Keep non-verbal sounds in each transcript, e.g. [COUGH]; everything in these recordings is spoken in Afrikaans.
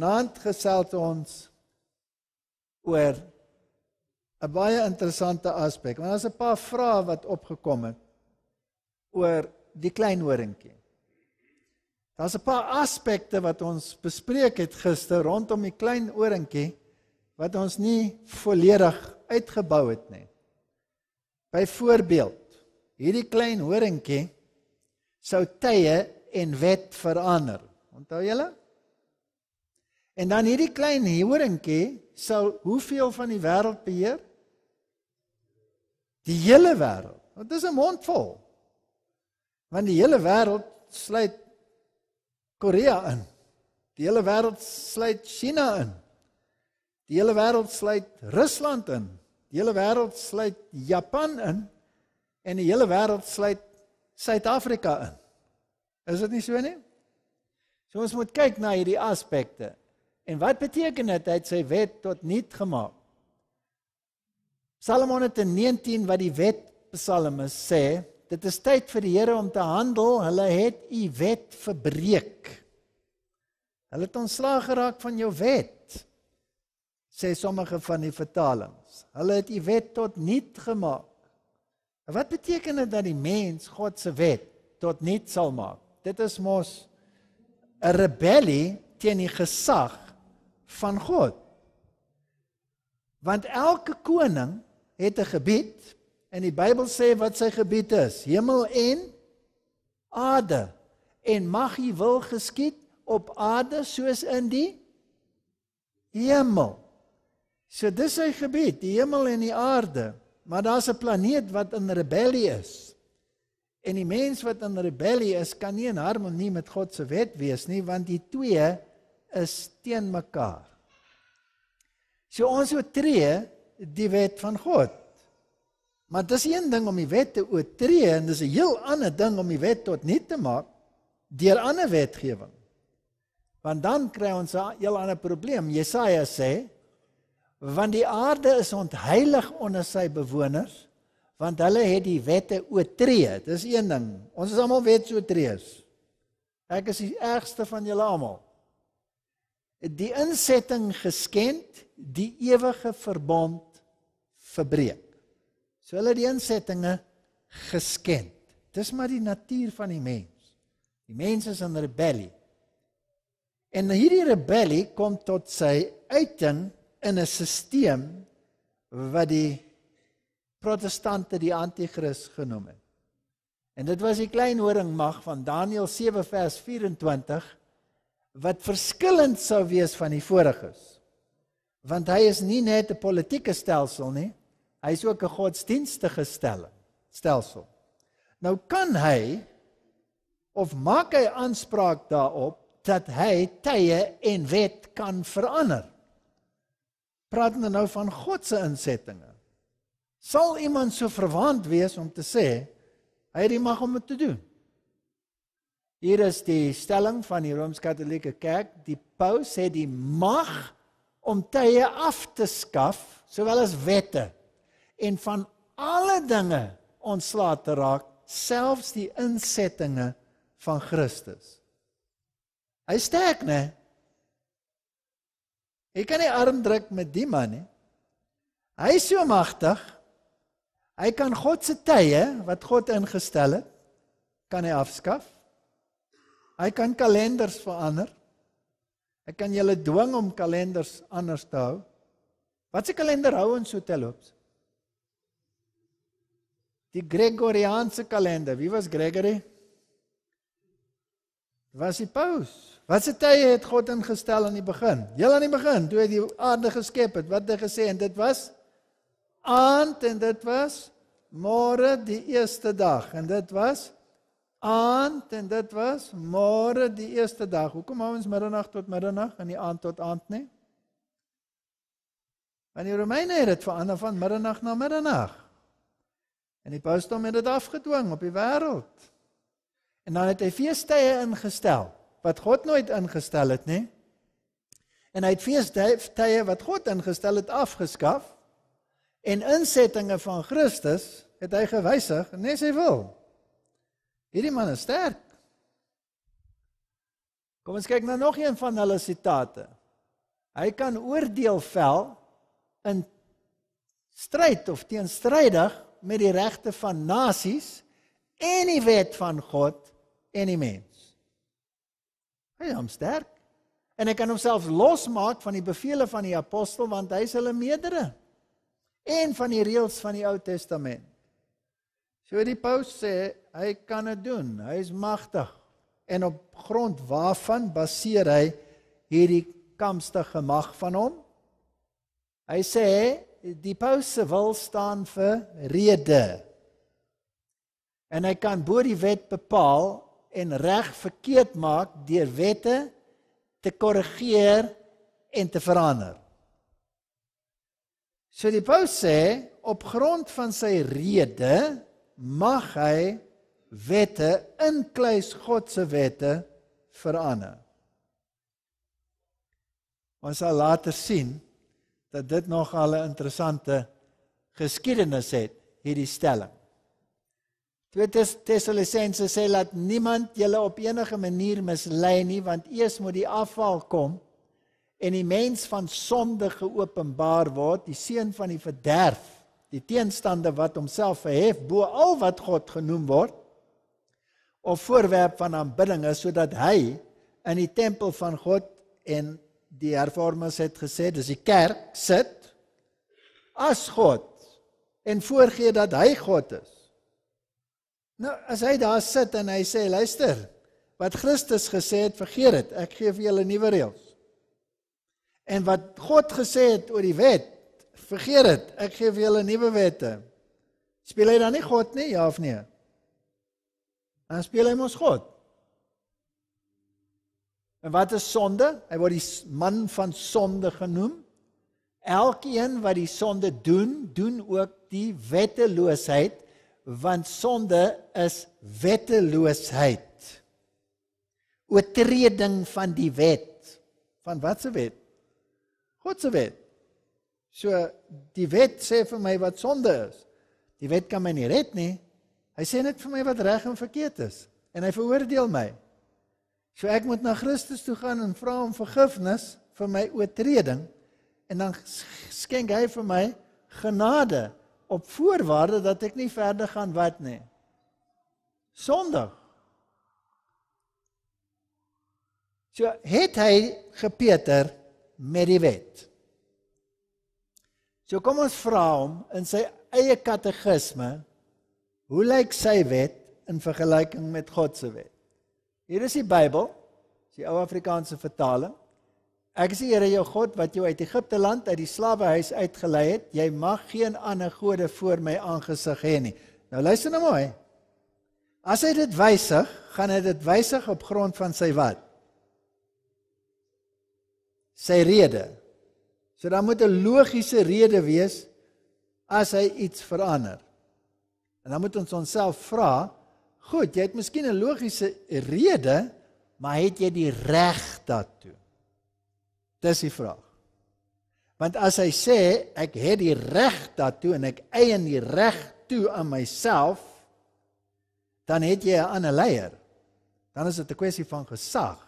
Vanaand gesels ons oor 'n baie interessante aspek. Want daar's 'n paar vrae wat opgekom het oor die klein horingkie. Daar's 'n paar aspekte wat ons bespreek het gister rondom die klein horingkie wat ons nie volledig uitgebou het nie. Byvoorbeeld, hierdie klein horingkie sou tye en wet verander. Onthou julle? En dan hierdie klein horingkie sal hoeveel van die wêreld beheer? Die hele wêreld. Want dit is 'n mondvol. Want die hele wêreld sluit Korea in. Die hele wêreld sluit China in. Die hele wêreld sluit Rusland in. Die hele wêreld sluit Japan in en die hele wêreld sluit Suid-Afrika in. Is dit nie so nie? So ons moet kyk na hierdie aspekte. En wat beteken dit? Hy het sy wet tot nul gemaak. Psalm 119 wat die wet Psalm is sê, dit is tyd vir die Here om te handel. Hulle het u wet verbreek. Hulle het ontslaag geraak van jou wet. Sê sommige van die vertalings. Hulle het u wet tot nul gemaak. Wat beteken dit dat die mens God se wet tot nul sal maak? Dit is mos 'n rebellie teen die gesag van God. Want elke koning het 'n gebied en die Bybel sê wat sy gebied is: hemel en aarde. En mag hy wil geskied op aarde soos in die hemel. So dis sy gebied, die hemel en die aarde. Maar daar's 'n planeet wat in rebellie is. En die mens wat in rebellie is, kan nie in harmonie met God se wet wees nie, want die twee is teen mekaar. So ons oortree die wet van God. Maar dis een ding om die wet te oortree en dis 'n heel ander ding om die wet tot nie te maak deur ander wetgewing. Want dan kry ons 'n heel ander probleem. Jesaja sê: "Want die aarde is ontheilig onder sy bewoners, want hulle het die wette oortree." Dis een ding. Ons is almal wetsoortreërs. Ek is die ergste van julle almal die insetting geskend, die ewige verbond verbreek. So hulle die insettinge geskend. Dis maar die natuur van die mens. Die mens is in rebellie. En hierdie rebellie kom tot sy uiting in 'n stelsel wat die protestante die anti-kris genoem het. En dit was die klein horingmag van Daniël 7 vers 24 wat verskillend sou wees van die voorgangers. Want hy is nie net 'n politieke stelsel nie, hy is ook 'n godsdienstige stelsel. Nou kan hy of maak hy aanspraak daarop dat hy tye en wet kan verander? Praat men nou, nou van God se insettinge. Sal iemand so verwaand wees om te sê hy het die mag om dit te doen? Hier is die stelling van die Rooms-Katolieke Kerk, die paus het die mag om tye af te skaf, sowel as wette en van alle dinge ontslae te raak, selfs die insettinge van Christus. Hy sterk, né? Ek kan nie arm druk met die man nie. Hy is so magtig. Hy kan God se tye wat God ingestel het, kan hy afskaaf. Hy kan kalenders verander. Hy kan julle dwing om kalenders anders te hou. Wat se kalender hou ons hotelops? Die Gregoriaanse kalender. Wie was Gregory? Was hy Paulus? Wat se tye het God ingestel aan in die begin? Heel aan die begin, toe hy die aarde geskep het, wat het hy gesê en dit was aand en dit was môre die eerste dag en dit was aand en dit was môre die eerste dag. Hoekom hou ons middernag tot middernag en die aand tot aand nie? Want die Romeine het dit verander van middernag na middernag. En die Paulus het dit afgedwing op die wêreld. En dan het hy feestydes ingestel wat God nooit ingestel het nie. En hy het feestydes wat God ingestel het afgeskaf en insettinge van Christus het hy gewysig, net sy wil. Hierdie man is sterk. Kom ons kyk na nog een van hulle sitate. Hy kan oordeel vel in stryd of teenstrydig met die regte van nasies en die wet van God en die mens. Hy is hom sterk en hy kan homself losmaak van die bevele van die apostel want hy is hulle meerdere en van die reëls van die Ou Testament. So die paus sê hy kan dit doen. Hy is magtig. En op grond waarvan baseer hy hierdie kampstige mag van hom? Hy sê die paus se wil staan vir rede. En hy kan bo die wet bepaal en reg verkeerd maak deur wette te korrigeer en te verander. So die paus sê op grond van sy rede mag hy wette in kluis God se wette verander. Ons sal later sien dat dit nog al 'n interessante geskiedenis het hierdie stelling. Tweede Tessalonisense sê laat niemand julle op enige manier mislei nie want eers moet die afval kom en die mens van sonde geopenbaar word, die seun van die verderf die teenstande wat homself verhef bo al wat God genoem word of voorwerp van aanbidding is sodat hy in die tempel van God en die hervormers het gesê dis die kerk sit as God en voorgee dat hy God is nou as hy daar sit en hy sê luister wat Christus gesê het vergeet dit ek gee vir julle nuwe reëls en wat God gesê het oor die wet Vergeet dit. Ek gee vir julle nuwe wette. Speel hy dan nie God nie? Ja of nee? Dan speel hy mos God. En wat is sonde? Hy word die man van sonde genoem. Elkeen wat die sonde doen, doen ook die wetteloosheid, want sonde is wetteloosheid. Oortreding van die wet. Van watter wet? God se wet. So die wet sê vir my wat sonde is. Die wet kan my nie red nie. Hy sê net vir my wat reg en verkeerd is en hy veroordeel my. So ek moet na Christus toe gaan en vra om vergifnis vir my oortreding en dan skenk hy vir my genade op voorwaarde dat ek nie verder gaan wat nie. Sondig. So het hy gepeter met die wet. So kom ons vra hom in sy eie kategisme hoe lyk sy wet in vergelyking met God se wet? Hier is die Bybel, die ou Afrikaanse vertaling. Ek is die Here jou God wat jou uit Egipte land uit die slawehuis uitgelei het. Jy mag geen ander gode voor my aangesig hê nie. Nou luister nou mooi. As hy dit wysig, gaan hy dit wysig op grond van sy wat? Sy rede. So daar moet 'n logiese rede wees as hy iets verander. En dan moet ons onsself vra, goed, jy het miskien 'n logiese rede, maar het jy die reg daartoe? Dis die vraag. Want as hy sê ek het die reg daartoe en ek eien die reg toe aan myself, dan het jy 'n ander leier. Dan is dit 'n kwessie van gesag.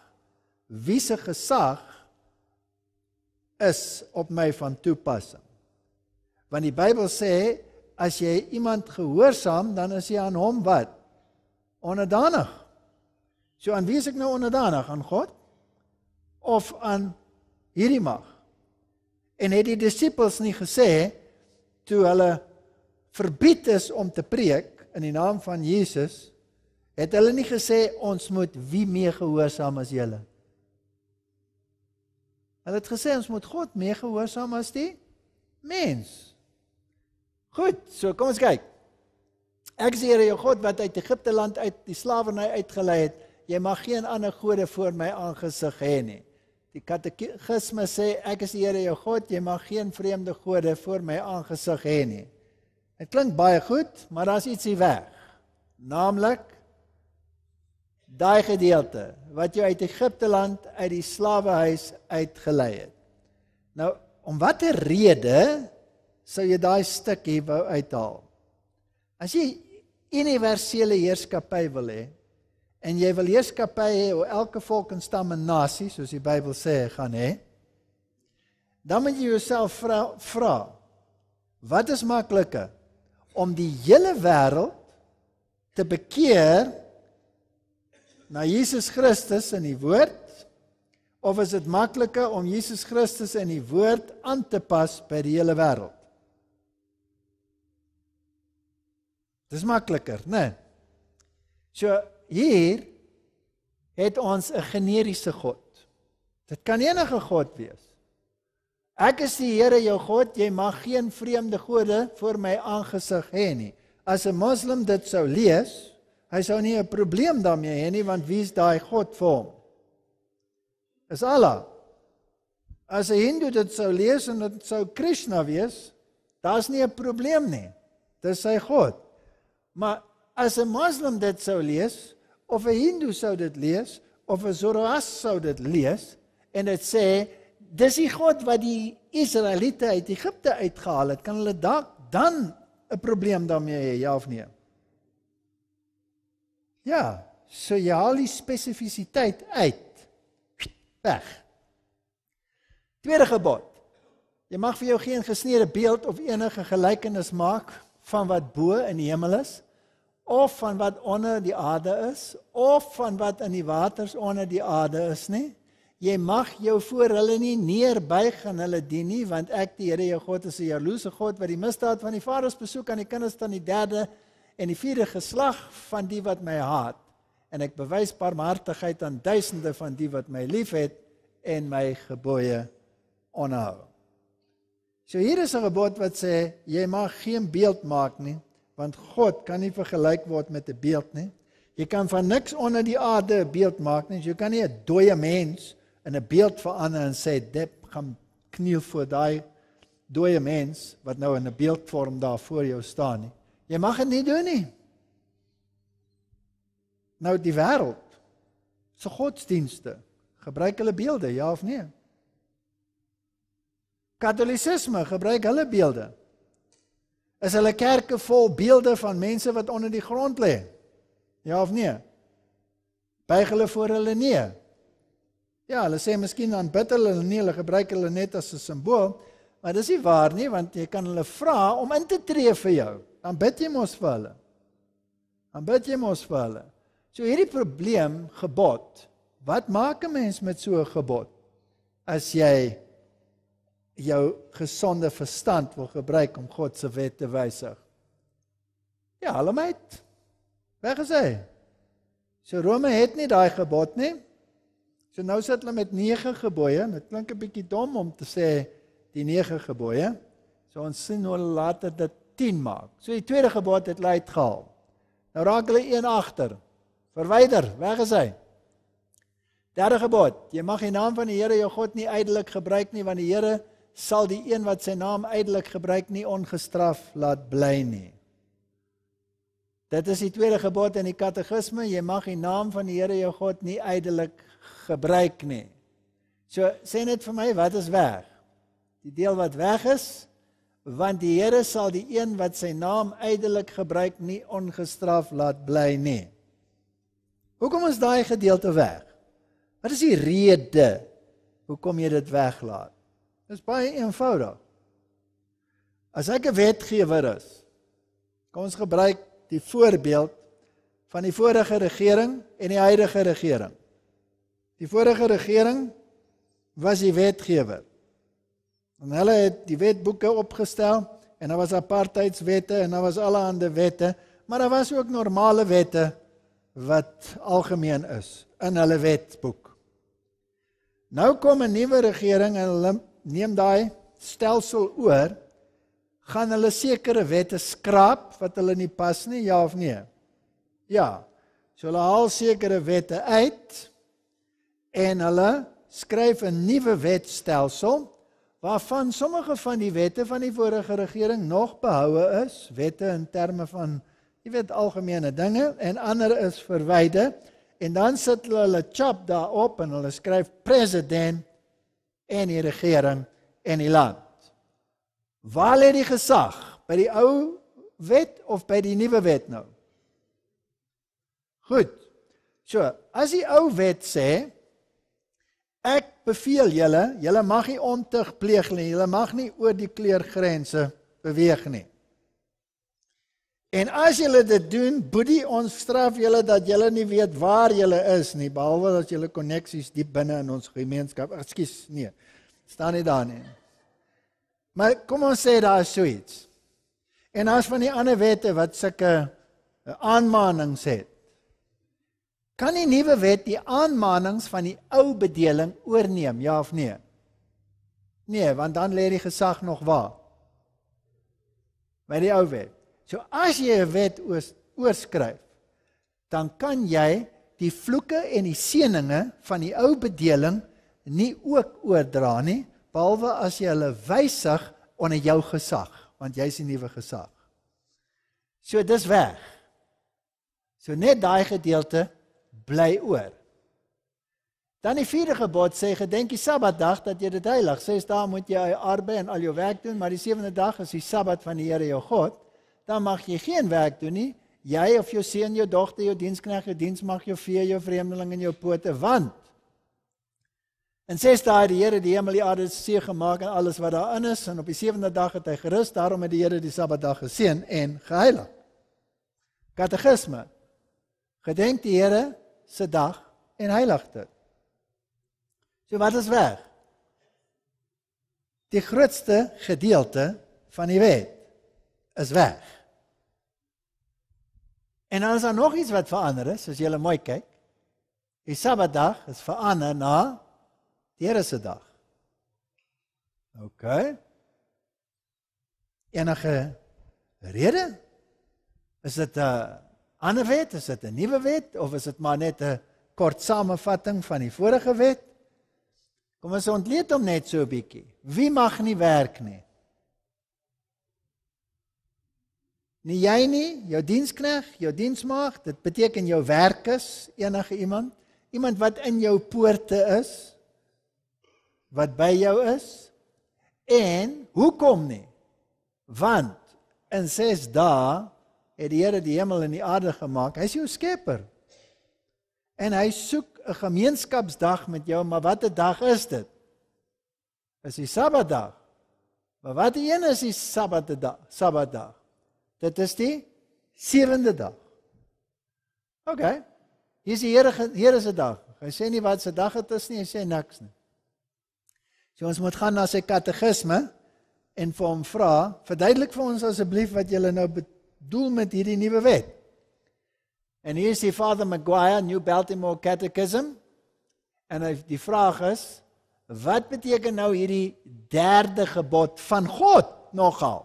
Wie se gesag is op my van toepassing. Want die Bybel sê as jy iemand gehoorsaam dan is jy aan hom wat onderdanig. So aan wie is ek nou onderdanig aan God of aan hierdie mag? En het die disippels nie gesê toe hulle verbied is om te preek in die naam van Jesus het hulle nie gesê ons moet wie meer gehoorsaam as julle nie? Hulle het gesê ons moet God meer gehoorsaam as die mens. Goed, so kom ons kyk. Ek sê Here jou God wat uit Egipte land uit die slawerny uitgelei het, jy mag geen ander gode voor my aangesig hê nie. Die katekisme sê ek is die Here jou God, jy mag geen vreemde gode voor my aangesig hê nie. Dit klink baie goed, maar daar's ietsie weg. Naamlik daai gedeelte wat jou uit Egipte land uit die slawehuis uitgelei het. Nou, om watter rede sou jy daai stuk hier wou uithaal? As jy universele heerskappy wil hê en jy wil heerskappy hê oor elke volk en stam en nasie soos die Bybel sê gaan hê, dan moet jy jouself vra wat is makliker om die hele wêreld te bekeer na Jesus Christus in die woord of is dit makliker om Jesus Christus in die woord aan te pas by die hele wêreld? Dis makliker, né? Nee. So hier het ons 'n generiese God. Dit kan enige God wees. Ek is die Here jou God, jy mag geen vreemde gode voor my aangesig hê nie. As 'n moslim dit sou lees, Hy sou nie 'n probleem daarmee hê nie want wie's daai God vir hom? Is Allah. As 'n Hindu dit sou lees en dit sou Krishna wees, daar's nie 'n probleem nie. Dis sy God. Maar as 'n Moslem dit sou lees of 'n Hindu sou dit lees of 'n Zoroastrian sou dit lees en dit sê dis die God wat die Israeliete uit Egipte uitgehaal het, kan hulle dalk dan 'n probleem daarmee hê, ja of nee? Ja, so jy haal die spesifisiteit uit. Weg. Tweede gebod. Jy mag vir jou geen gesneede beeld of enige gelykenis maak van wat bo in die hemel is of van wat onder die aarde is of van wat in die waters onder die aarde is nie. Jy mag jou voor hulle nie neerbuig en hulle dien nie want ek die Here jou God is 'n jaloerse God wat die misdaad van die vaders besoek aan die kinders tot in die derde en die vierde geslag van die wat my haat en ek bewys barmhartigheid aan duisende van die wat my liefhet en my gebooie onhou. So hier is 'n gebod wat sê jy mag geen beeld maak nie want God kan nie vergelyk word met 'n beeld nie. Jy kan van niks onder die aarde 'n beeld maak nie. Jy kan nie 'n dooie mens in 'n beeld verander en sê dit gaan kniel voor daai dooie mens wat nou in 'n beeldvorm daar voor jou staan nie. Jy mag dit nie doen nie. Nou die wêreld se so godsdienste, gebruik hulle beelde, ja of nee? Katolisisme gebruik hulle beelde. Is hulle kerke vol beelde van mense wat onder die grond lê? Ja of nee? Buig hulle voor hulle nee. Ja, hulle sê miskien dan bid hulle hulle nie, hulle gebruik hulle net as 'n simbool, maar dis nie waar nie want jy kan hulle vra om in te tree vir jou dan bid jy mos vir hulle. Dan bid jy mos vir hulle. So hierdie probleem gebod. Wat maak 'n mens met so 'n gebod? As jy jou gesonde verstand wil gebruik om God se wet te wysig. Ja, almeit. Weg is hy. So Rome het nie daai gebod nie. So nou sit hulle met 9 gebooie. Dit klink 'n bietjie dom om te sê die 9 gebooie. So ons sien hoe later dit 10 maak. So die tweede gebod het lei uitgehaal. Nou raak hulle een agter. Verwyder, weg is hy. Derde gebod: Jy mag die naam van die Here jou God nie ydelik gebruik nie, want die Here sal die een wat sy naam ydelik gebruik nie ongestraf laat bly nie. Dit is die tweede gebod in die katekisme: Jy mag die naam van die Here jou God nie ydelik gebruik nie. So sê net vir my, wat is weg? Die deel wat weg is, want die Here sal die een wat sy naam ydelik gebruik nie ongestraf laat bly nie. Hoekom is daai gedeelte weg? Wat is die rede hoekom jy dit weglaat? Dit is baie eenvoudig. As ek 'n wetgewer is, kom ons gebruik die voorbeeld van die vorige regering en die huidige regering. Die vorige regering was die wetgewer. En hulle het die wetboeke opgestel en daar was apartheidswette en daar was alle ander wette, maar daar was ook normale wette wat algemeen is in hulle wetboek. Nou kom 'n nuwe regering en hulle neem daai stelsel oor, gaan hulle sekere wette skraap wat hulle nie pas nie, ja of nee? Ja. So hulle haal sekere wette uit en hulle skryf 'n nuwe wetstelsel waarvan sommige van die wette van die vorige regering nog behoue is, wette in terme van jy weet algemene dinge en ander is verwyder. En dan sit hulle hulle chap daarop en hulle skryf president en die regering en die land. Waar lê die gesag? By die ou wet of by die nuwe wet nou? Goed. So, as die ou wet sê Ek beveel julle, julle mag nie ontug pleeg nie, julle mag nie oor die kleurgrense beweeg nie. En as julle dit doen, boedie ons straf julle dat julle nie weet waar julle is nie, behalwe dat julle koneksies diep binne in ons gemeenskap. Ekskuus, nee. staan nie daar nie. Maar kom ons sê daar is so iets. En as van die ander wette wat sulke eh, aanmanings het. Kan die nuwe wet die aanmanings van die ou bedeling oorneem, ja of nee? Nee, want dan lê die gesag nog waar. By die ou wet. So as jy 'n wet oos, oorskryf, dan kan jy die vloeke en die seënings van die ou bedeling nie ook oordra nie, behalwe as jy hulle wysig onder jou gesag, want jy's die nuwe gesag. So dis weg. So net daai gedeelte bly oor. Dan die vierde gebod sê gedenk die Sabbatdag dat jy dit heilig. Ses dae moet jy arbei en al jou werk doen, maar die sewende dag is die Sabbat van die Here jou God. Dan mag jy geen werk doen nie. Jy of jou seun, jou dogter, jou dienskneg, jou diens mag jou vee, jou vreemdeling en jou pote want. En ses dae die Here die hemel die aarde se gemaak en alles wat daarin is en op die sewende dag het hy gerus. Daarom het die Here die Sabbatdag geseën en geheilig. Katekismes. Gedenk die Here se dag en heilig dit. So wat is weg? Die grootste gedeelte van die wet is weg. En dan is daar nog iets wat verander is, as jy mooi kyk. Die Sabbatdag is verander na die Here se dag. OK. Enige rede? Is dit 'n uh, eh, ander wet, is dit 'n nuwe wet of is dit maar net 'n kort samevatting van die vorige wet? Kom ons ontleed hom net so 'n bietjie. Wie mag nie werk nie? Nie jy nie, jou dienskneg, jou diensmaag, dit beteken jou werkers, enige iemand, iemand wat in jou poorte is, wat by jou is. En hoekom nie? Want in 6 dae het die Here die hemel en die aarde gemaak. Hy's jou skepper. En hy soek 'n gemeenskapsdag met jou, maar wat 'n dag is dit? Is die Sabbatdag. Maar wat die een is die Sabbatdag, Sabbatdag. Dit is die sewende dag. OK. Hier is die Here Here se dag. Hy sê nie wat se dag dit is nie, hy sê niks nie. So ons moet gaan na sy katekisme en vir hom vra, verduidelik vir ons asseblief wat jy nou bet doel met hierdie nuwe wet? En hier is die Father Maguire New Baltimore Catechism en hy die vraag is wat beteken nou hierdie derde gebod van God nogal?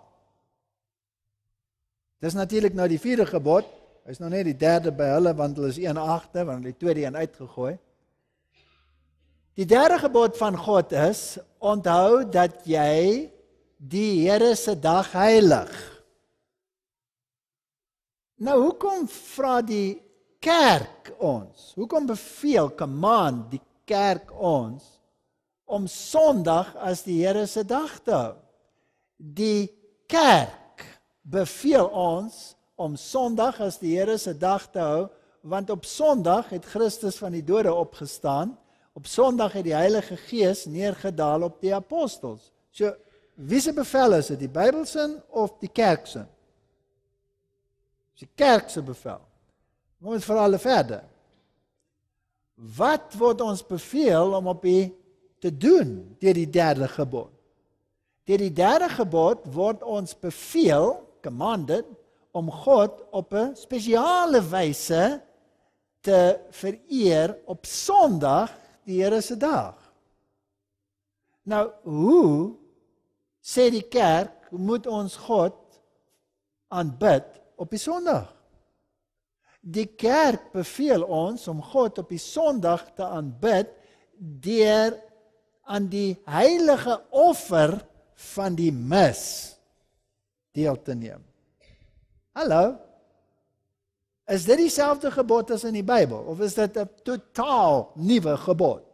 Dis natuurlik nou die vierde gebod. Hy's nog net die derde by hulle want hulle is 1/8 want hulle het twee die een uitgegooi. Die derde gebod van God is onthou dat jy die Here se dag heilig. Nou hoekom vra die kerk ons? Hoekom beveel command die kerk ons om Sondag as die Here se dag te hou? Die kerk beveel ons om Sondag as die Here se dag te hou want op Sondag het Christus van die dode opgestaan. Op Sondag het die Heilige Gees neergedaal op die apostels. So wie se bevel is dit? Die Bybelsin of die kerksin? Dis die kerk se bevel. Kom ons vra hulle verder. Wat word ons beveel om op die te doen deur die derde gebod? Deur die derde gebod word ons beveel, commanded, om God op 'n spesiale wyse te vereer op Sondag, die Here se dag. Nou, hoe sê die kerk moet ons God aanbid op die Sondag. Die kerk beveel ons om God op die Sondag te aanbid deur aan die heilige offer van die mis deel te neem. Hallo. Is dit dieselfde gebod as in die Bybel of is dit 'n totaal nuwe gebod?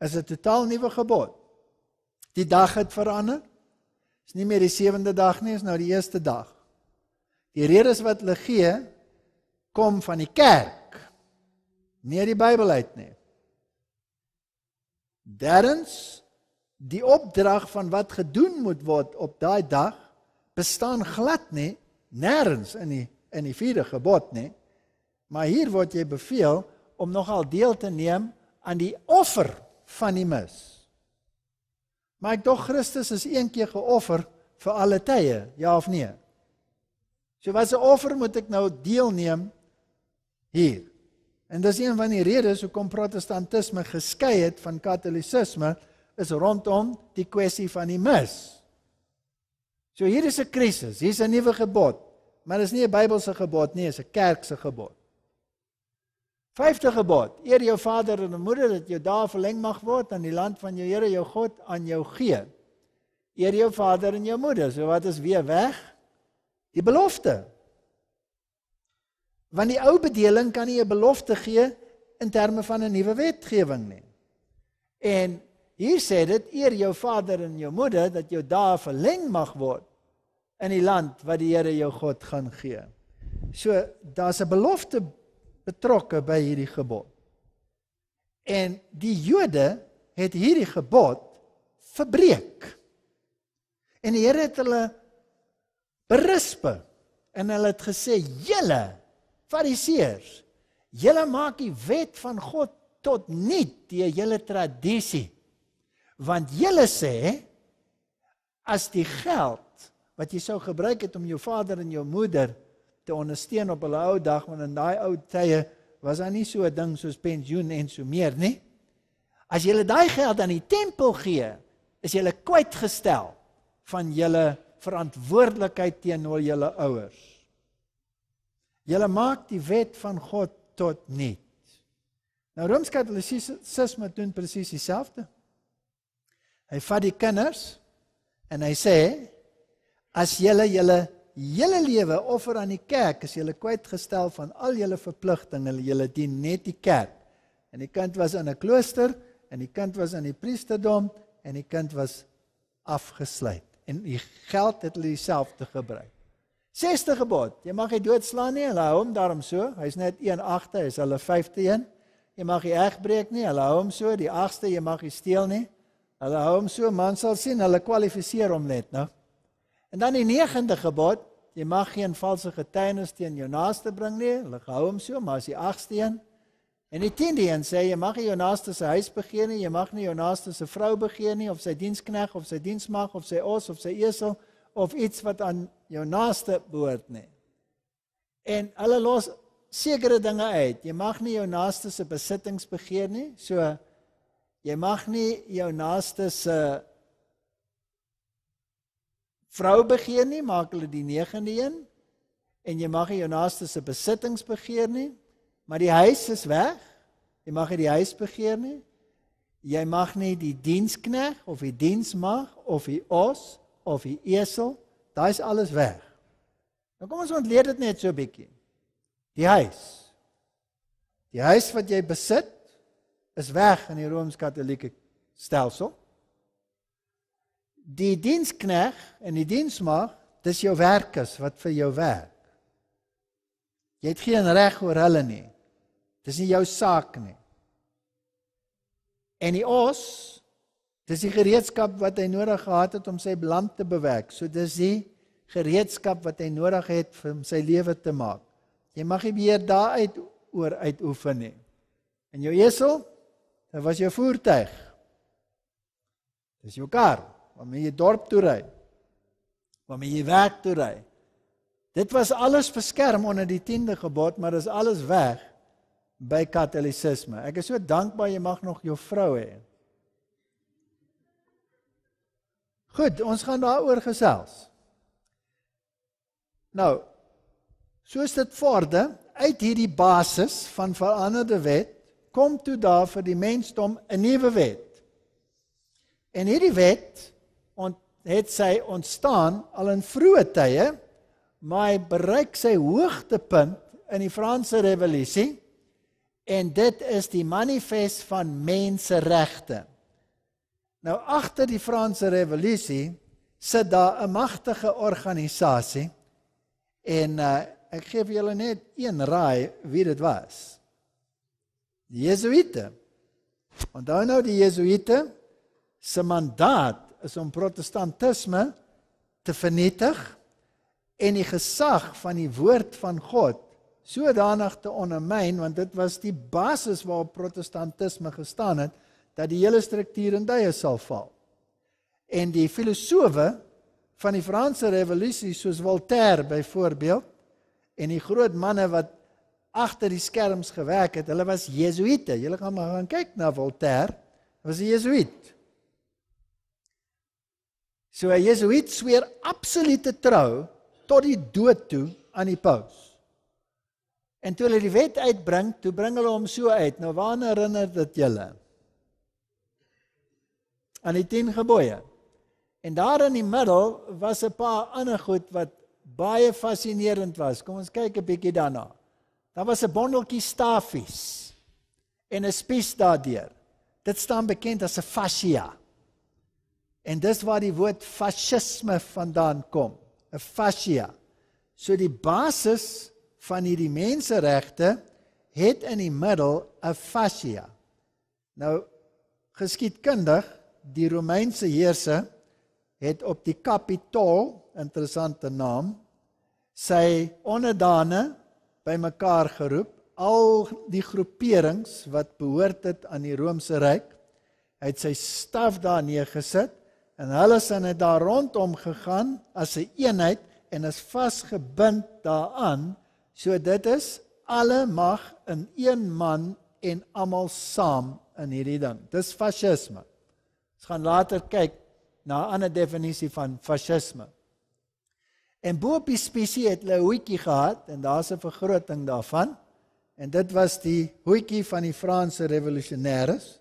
Is dit 'n totaal nuwe gebod? Die dag het verander. Dis nie meer die sewende dag nie, is nou die eerste dag. Die redes wat hulle gee kom van die kerk, nie die Bybel uit nie. Derrens die opdrag van wat gedoen moet word op daai dag bestaan glad nie nêrens in die in die vierde gebod nie. Maar hier word jy beveel om nogal deel te neem aan die offer van die mis. Maar ek dog Christus is een keer geoffer vir alle tye, ja of nee? So wat 'n offer moet ek nou deelneem hier? En dis een van die redes hoekom protestantisme geskei het van katolisisme is rondom die kwessie van die mis. So hier is 'n krisis, hier's 'n nuwe gebod, maar dis nie 'n Bybelse gebod nie, dis 'n kerkse gebod. Vyfde gebod: Eer jou vader en moeder dat jou dae verleng mag word aan die land van jou Here jou God aan jou gee. Eer jou vader en jou moeder. So wat is weer weg? Die belofte. Want die ou bedeling kan nie 'n belofte gee in terme van 'n nuwe wetgewing nie. En hier sê dit eer jou vader en jou moeder dat jou dae verleng mag word in die land wat die Here jou God gaan gee. So daar's 'n belofte betrokke by hierdie gebod. En die Jode het hierdie gebod verbreek. En die Here het hulle berisp en hulle het gesê: "Julle Fariseërs, julle maak die wet van God tot nul deur julle tradisie. Want julle sê as die geld wat jy sou gebruik het om jou vader en jou moeder te ondersteun op hulle ou dag want in daai ou tye was daar nie so 'n ding soos pensioen en so meer nie. As jy daai geld aan die tempel gee, is jy kwytgestel van julle verantwoordelikheid teenoor julle ouers. Julle maak die wet van God tot nul. Nou Rooms-Katolisisme doen presies dieselfde. Hy vat die kinders en hy sê as julle julle hele lewe offer aan die kerk as jy hulle kwytgestel van al julle verpligtinge, julle dien net die kerk. En die kind was in 'n klooster en die kind was in die priesterdom en die kind was afgesluit en die geld het hulle dieselfde gebruik. 60ste gebod, jy mag nie doodslaan nie, hulle hou hom daarom so. Hy's net 1/8, hy's hulle 5ste een. Jy mag nie eeg breek nie, hulle hou hom so. Die 8ste, jy mag nie steel nie. Hulle hou hom so, man sal sien hulle kwalifiseer hom net, nou. En dan die 9de gebod, jy mag geen valse getuienis teen jou naaste bring nie. Hulle hou hom so, maar as die 8ste een. En die 10de een sê jy mag nie jou naaste se huis begeer nie, jy mag nie jou naaste se vrou begeer nie of sy dienskneg of sy diensmag of sy os of sy esel of iets wat aan jou naaste behoort nie. En hulle los sekere dinge uit. Jy mag nie jou naaste se besittings begeer nie. So jy mag nie jou naaste se vrou begeer nie, maak hulle die 9de een en jy mag nie jou naaste se besittings begeer nie, maar die huis is weg. Jy mag nie die huis begeer nie. Jy mag nie die dienskneg of die diensmag of die os of die esel, daai is alles weg. Nou kom ons ontleed dit net so 'n bietjie. Die huis. Die huis wat jy besit is weg in die Rooms-Katolieke stelsel die dienskneg en die diensmaag, dis jou werkers wat vir jou werk. Jy het geen reg oor hulle nie. Dis nie jou saak nie. En die os, dis die gereedskap wat hy nodig gehad het om sy blant te bewerk. So dis die gereedskap wat hy nodig het vir om sy lewe te maak. Jy mag nie beheer daaruit oor uitoefen nie. En jou esel, dit was jou voertuig. Dis jou kar wanneer jy dorp toe ry, wanneer jy werk toe ry. Dit was alles beskerm onder die 10de gebod, maar dit is alles weg by katolisisme. Ek is so dankbaar jy mag nog jou vrou hê. Goed, ons gaan daaroor gesels. Nou, soos dit vorder uit hierdie basis van veranderde wet, kom toe daar vir die mensdom 'n nuwe wet. En hierdie wet ont, het sy ontstaan al in vroeë tye, maar bereik sy hoogtepunt in die Franse Revolusie en dit is die manifest van menseregte. Nou agter die Franse Revolusie sit daar 'n magtige organisasie en uh, ek gee vir julle net een raai wie dit was. Die Jesuïte. Onthou nou die Jesuïte se mandaat is om protestantisme te vernietig en die gesag van die woord van God sodanig te ondermyn want dit was die basis waarop protestantisme gestaan het dat die hele struktuur in duie sal val. En die filosowe van die Franse revolusie soos Voltaire byvoorbeeld en die groot manne wat agter die skerms gewerk het, hulle was jesuïte. Julle gaan maar gaan kyk na Voltaire, was 'n jesuïet. So 'n Jesuit sweer absolute trou tot die dood toe aan die paus. En toe hulle die wet uitbring, toe bring hulle hom so uit. Nou waarna herinner dit julle? Aan die 10 gebooie. En daar in die middel was 'n paar ander goed wat baie fascinerend was. Kom ons kyk 'n bietjie daarna. Daar was 'n bondeltjie stafies en 'n spies daardeur. Dit staan bekend as 'n fascia. En dis waar die woord fasisme vandaan kom, 'n fascia. So die basis van hierdie menseregte het in die middel 'n fascia. Nou geskiedkundig, die Romeinse heerser het op die kapitool, interessante naam, sy onderdane bymekaar geroep, al die groeperings wat behoort het aan die Romeinse ryk. Hy het sy staf daar neergesit En hulle s'n het daar rondom gegaan as 'n een eenheid en is vasgebind daaraan. So dit is alle mag in een man en almal saam in hierdie ding. Dis fasisme. Ons gaan later kyk na 'n ander definisie van fasisme. En Boopie spesie het 'n hoetjie gehad en daar's 'n vergroting daarvan. En dit was die hoetjie van die Franse revolusionêres.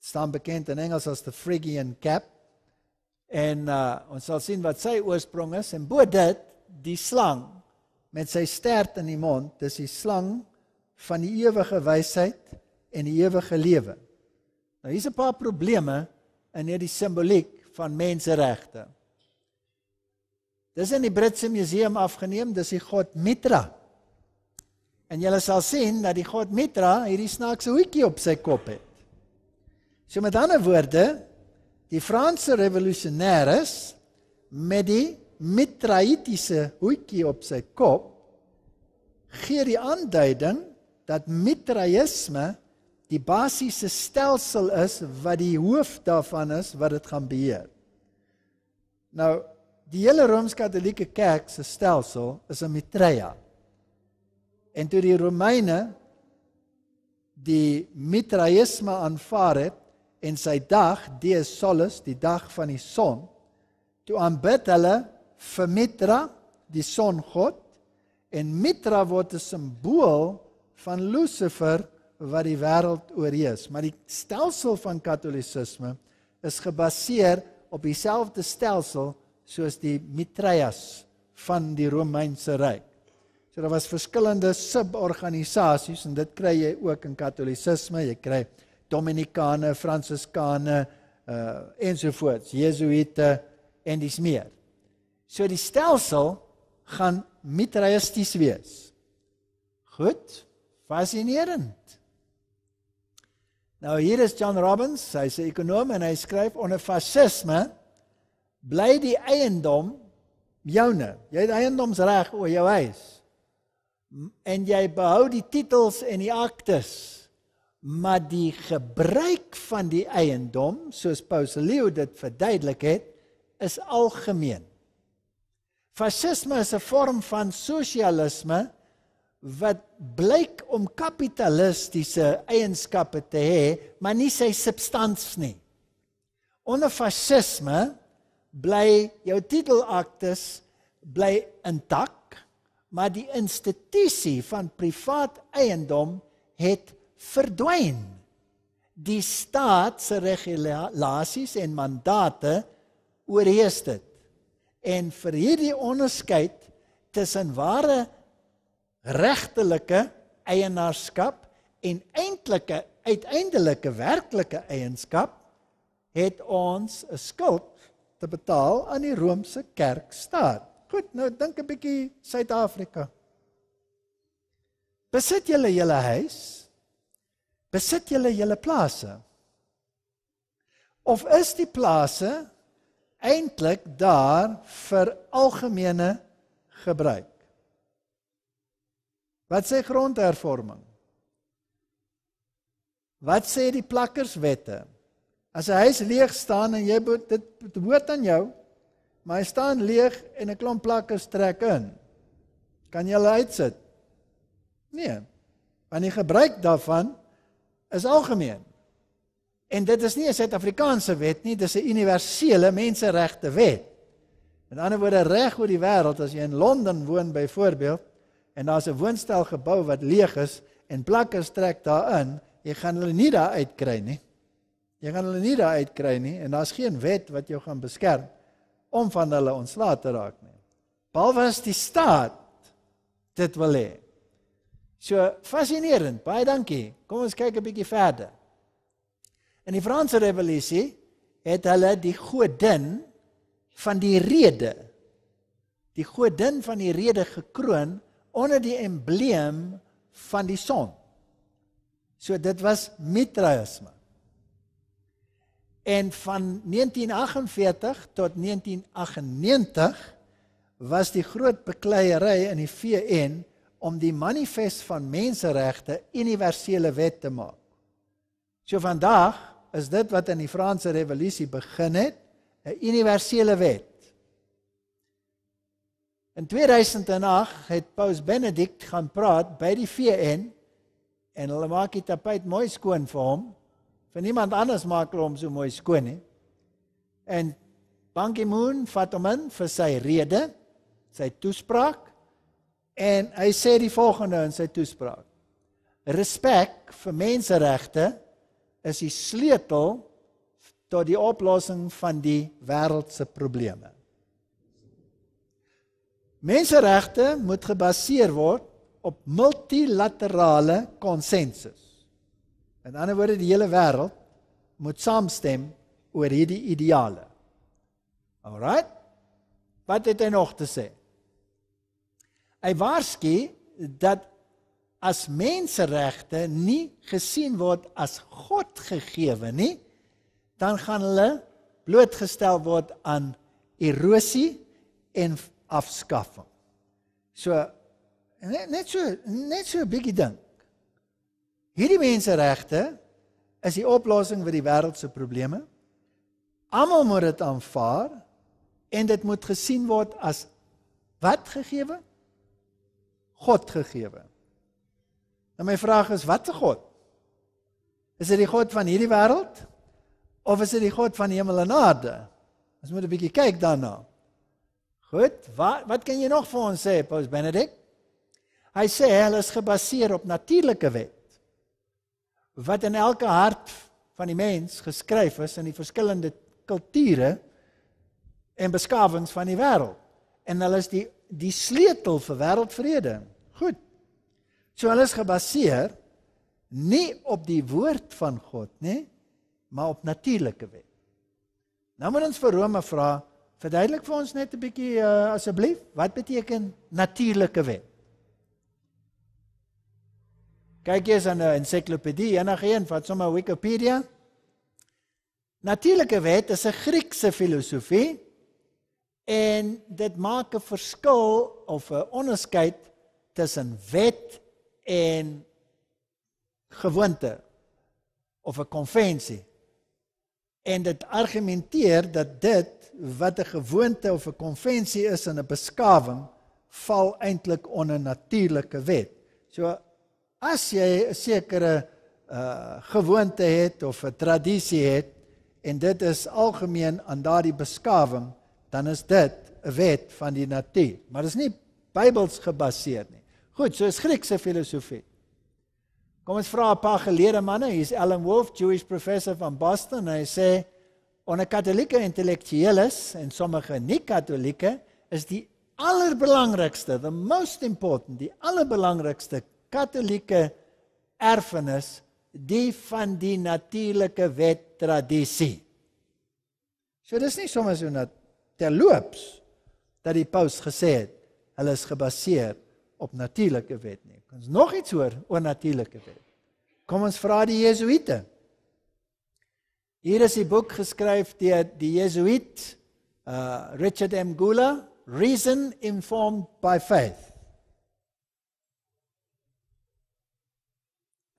Staan bekend in Engels as the Phrygian cap. En uh ons sal sien wat sy oorsprong is en bo dit die slang met sy stert in die mond, dis die slang van die ewige wysheid en die ewige lewe. Nou hier's 'n paar probleme in hierdie simboliek van menseregte. Dis in die Britse museum afgeneem, dis die god Mitra. En jy sal sien dat die god Mitra hierdie snaakse hoedjie op sy kop het. So met ander woorde, die Franse revolusionêres met die mitraïtiese hoedjie op sy kop gee die aanduiding dat mitraïsme die basiese stelsel is wat die hoof daarvan is wat dit gaan beheer. Nou die hele rooms-katolieke kerk se stelsel is 'n mitreia. En toe die Romeine die mitraïsme aanvaar het, en sy dag die solus die dag van die son toe aanbid hulle vir Mitra die son god en Mitra word 'n simbool van Lucifer wat die wêreld oorheers maar die stelsel van katolisisme is gebaseer op dieselfde stelsel soos die Mitreas van die Romeinse ryk so daar was verskillende suborganisasies en dit kry jy ook in katolisisme jy kry Dominikane, Fransiskane, uh eh, ensovoorts, Jesuïte en dis meer. So die stelsel gaan mitraïsties wees. Goed, fascinerend. Nou hier is John Robbins, hy's 'n ekonom en hy skryf onder fasisme bly die eiendom joune. Jy het eiendomsreg oor jou huis. En jy behou die titels en die aktes maar die gebruik van die eiendom soos Paus Leo dit verduidelik het is algemeen. Fasisme is 'n vorm van sosialisme wat blyk om kapitalistiese eienskappe te hê, maar nie sy substansie nie. Onder fasisme bly jou titel aktes bly intak, maar die institusie van privaat eiendom het verdwyn. Die staat se regulasies en mandate oorheers dit. En vir hierdie onderskeid tussen ware regtelike eienaarskap en eintlike uiteindelike werklike eienskap het ons 'n skuld te betaal aan die Romeinse kerk staat. Goed, nou dink 'n bietjie Suid-Afrika. Besit jy julle huis? Besit julle julle plase? Of is die plase eintlik daar vir algemene gebruik? Wat sê grondhervorming? Wat sê die plakkerswette? As 'n huis leeg staan en jy moet dit hoort aan jou, maar hy staan leeg en 'n klomp plakkers trek in. Kan jy hulle uitsit? Nee. Want die gebruik daarvan is algemeen. En dit is nie 'n Suid-Afrikaanse wet nie, dis 'n universele menseregte wet. In ander woorde reg oor die wêreld as jy in Londen woon byvoorbeeld en daar's 'n woonstel gebou wat leeg is en plakke strek daarin, jy gaan hulle nie daar uitkry nie. Jy gaan hulle nie daar uitkry nie en daar's geen wet wat jou gaan beskerm om van hulle ontslae te raak nie. Behalwe as die staat dit wil hê. So fascinerend. Baie dankie. Kom ons kyk 'n bietjie verder. In die Franse revolusie het hulle die godin van die rede die godin van die rede gekroon onder die embleem van die son. So dit was mitraïsme. En van 1948 tot 1998 was die groot bekleiery in die VN om die manifest van menseregte universele wet te maak. So vandag is dit wat in die Franse revolusie begin het, 'n universele wet. In 2008 het Paus Benedikt gaan praat by die VN en hulle maak die tapijt mooi skoon vir hom. Vir niemand anders maak hulle hom so mooi skoon nie. En Ban Ki-moon vat hom in vir sy rede, sy toespraak En hy sê die volgende in sy toespraak: Respek vir menseregte is die sleutel tot die oplossing van die wêreld se probleme. Menseregte moet gebaseer word op multilaterale konsensus. In ander woorde, die hele wêreld moet saamstem oor hierdie ideale. Alraai. Wat het hy nog te sê? Hy waarsku dat as menseregte nie gesien word as God gegeewe nie, dan gaan hulle blootgestel word aan erosie en afskaffing. So net net so net so 'n bietjie dink. Hierdie menseregte is die oplossing vir die wêreld se probleme. Almal moet dit aanvaar en dit moet gesien word as wat gegee word God gegeewe. Nou my vraag is watse God? Is dit die God van hierdie wêreld of is dit die God van hemel en aarde? Ons moet 'n bietjie kyk daarna. Goed, wat wat kan jy nog vir ons sê, Paulus Benedict? Hy sê hulle is gebaseer op natuurlike wet wat in elke hart van die mens geskryf is in die verskillende kulture en beskawings van die wêreld en hulle is die die sleutel vir wêreldvrede. Goed. So hulle is gebaseer nie op die woord van God nê, maar op natuurlike wet. Nou moet ons vir Rome vra, verduidelik vir ons net 'n bietjie uh, asseblief, wat beteken natuurlike wet? Kyk jy is aan 'n ensiklopedie, enige een wat sommer Wikipedia. Natuurlike wet is 'n Griekse filosofie En dit maak 'n verskil of 'n onderskeid tussen wet en gewoonte of 'n konvensie. En dit argumenteer dat dit wat 'n gewoonte of 'n konvensie is in 'n beskawing val eintlik onder natuurlike wet. So as jy 'n sekere uh gewoonte het of 'n tradisie het en dit is algemeen aan daardie beskawing dan is dit 'n wet van die natuur, maar dit is nie Bybels gebaseer nie. Goed, so is Griekse filosofie. Kom ons vra 'n paar geleerde manne, hier's Alan Wolf, Jewish professor van Boston, hy sê onder Katolieke intellektueles en sommige nie-Katolieke is die allerbelangrikste, the most important, die allerbelangrikste Katolieke erfenis die van die natuurlike wet tradisie. So dis nie sommer so 'n terloops dat die paus gesê het hulle is gebaseer op natuurlike wet nie. Ons nog iets hoor oor natuurlike wet. Kom ons vra die Jesuïte. Hier is die boek geskryf deur die Jesuïet uh Richard M Gula, Reason Informed by Faith.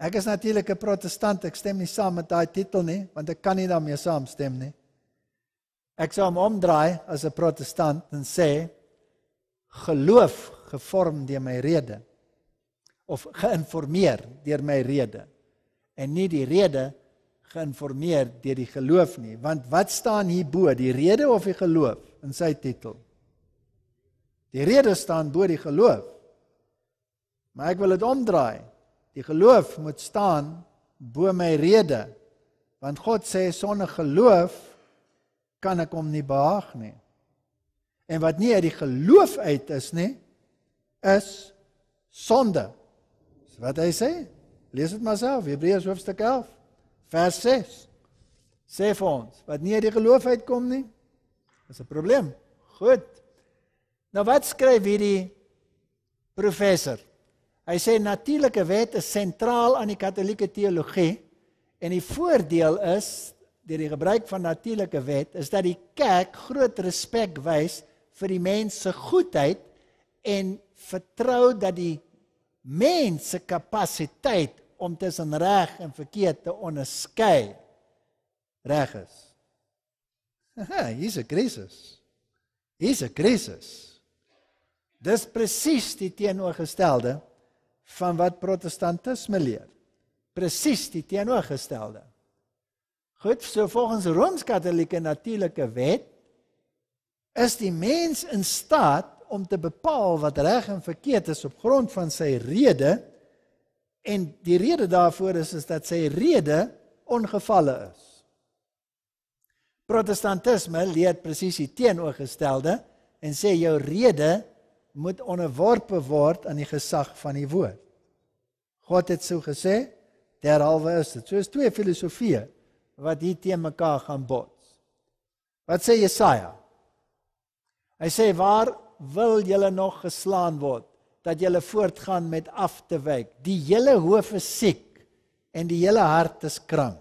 Ek is natuurlik 'n protestant, ek stem nie saam met daai titel nie, want ek kan nie daarmee saamstem nie. Ek sou hom omdraai as 'n protestant en sê geloof gevorm deur my rede of geïnformeer deur my rede en nie die rede geïnformeer deur die geloof nie want wat staan hier bo die rede of die geloof in sy titel die rede staan bo die geloof maar ek wil dit omdraai die geloof moet staan bo my rede want God sê sonder geloof kan ek hom nie behaag nie. En wat nie uit die geloof uit is nie, is sonde. Dis wat hy sê. Lees dit maar self, Hebreërs hoofstuk 11, vers 6. Sê vir ons, wat nie uit die geloof uitkom nie, is 'n probleem. Goed. Nou wat skryf hierdie professor? Hy sê natuurlike wet is sentraal aan die Katolieke teologie en die voordeel is deur die gebruik van natuurlike wet is dat die kerk groot respek wys vir die mens se goedheid en vertrou dat die mens se kapasiteit om tussen reg en verkeerd te onderskei reg is. Hier's 'n krisis. Hier's 'n krisis. Dis presies die teenoorgestelde van wat protestantisme leer. Presies die teenoorgestelde. Goed, so volgens Rooms-Katolieke natuurlike wet is die mens in staat om te bepaal wat reg en verkeerd is op grond van sy rede en die rede daarvoor is is dat sy rede ongevalle is. Protestantisme leer presies die teenoorgestelde en sê jou rede moet onderworpe word aan die gesag van die woord. God het so gesê, derhalwe is dit. So is twee filosofieë wat hier teen mekaar gaan bots. Wat sê Jesaja? Hy sê waar wil julle nog geslaan word dat julle voortgaan met af te wyk. Die hele hoof is siek en die hele hart is krank.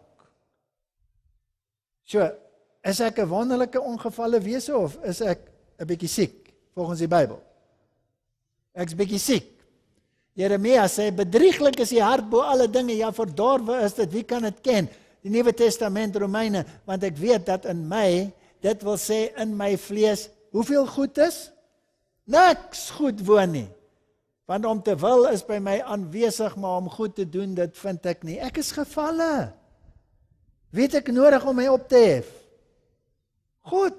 So, is ek 'n wonderlike ongevalle wese of is ek 'n bietjie siek volgens die Bybel? Ek's bietjie siek. Jeremia sê bedrieglik is die hart bo alle dinge, ja verdorwe is dit, wie kan dit ken? die Nuwe Testament Romeine, want ek weet dat in my, dit wil sê in my vlees, hoeveel goed is? Niks goed woon nie. Want om te wil is by my aanwesig, maar om goed te doen, dit vind ek nie. Ek is gefalle. Weet ek nodig om my op te hef. God.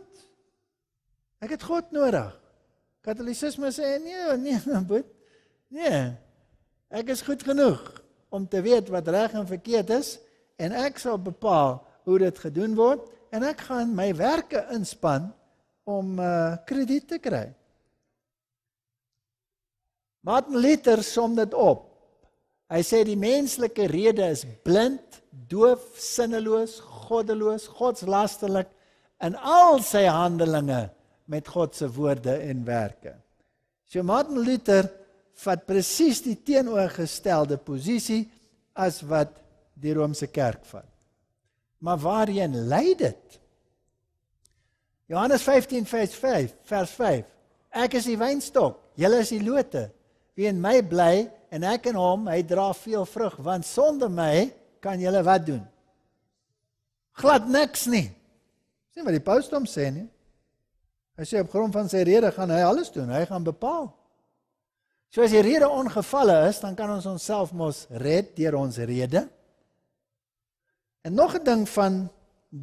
Ek het God nodig. Katolisisme sê nee, nee, nee, boet. Nee. Ek is goed genoeg om te weet wat reg en verkeerd is en ek sal bepaal hoe dit gedoen word en ek gaan my werke inspann om uh, krediet te kry. Martin Luther som dit op. Hy sê die menslike rede is blind, doof, sinneloos, goddeloos, godslasterlik in al sy handelinge met God se woorde en werke. So Martin Luther vat presies die teenoorgestelde posisie as wat die Romeinse kerk van. Maar waarheen lei dit? Johannes 15 vers 5, vers 5. Ek is die wynstok, julle is die lote. Wie in my bly en ek in hom, hy dra veel vrug, want sonder my kan julle wat doen? Glad niks nie. Sien wat die Paulus sê nie? Hy sê op grond van sy rede gaan hy alles doen, hy gaan bepaal. So as die rede ongevalle is, dan kan ons onsself mos red deur ons rede. En nog 'n ding van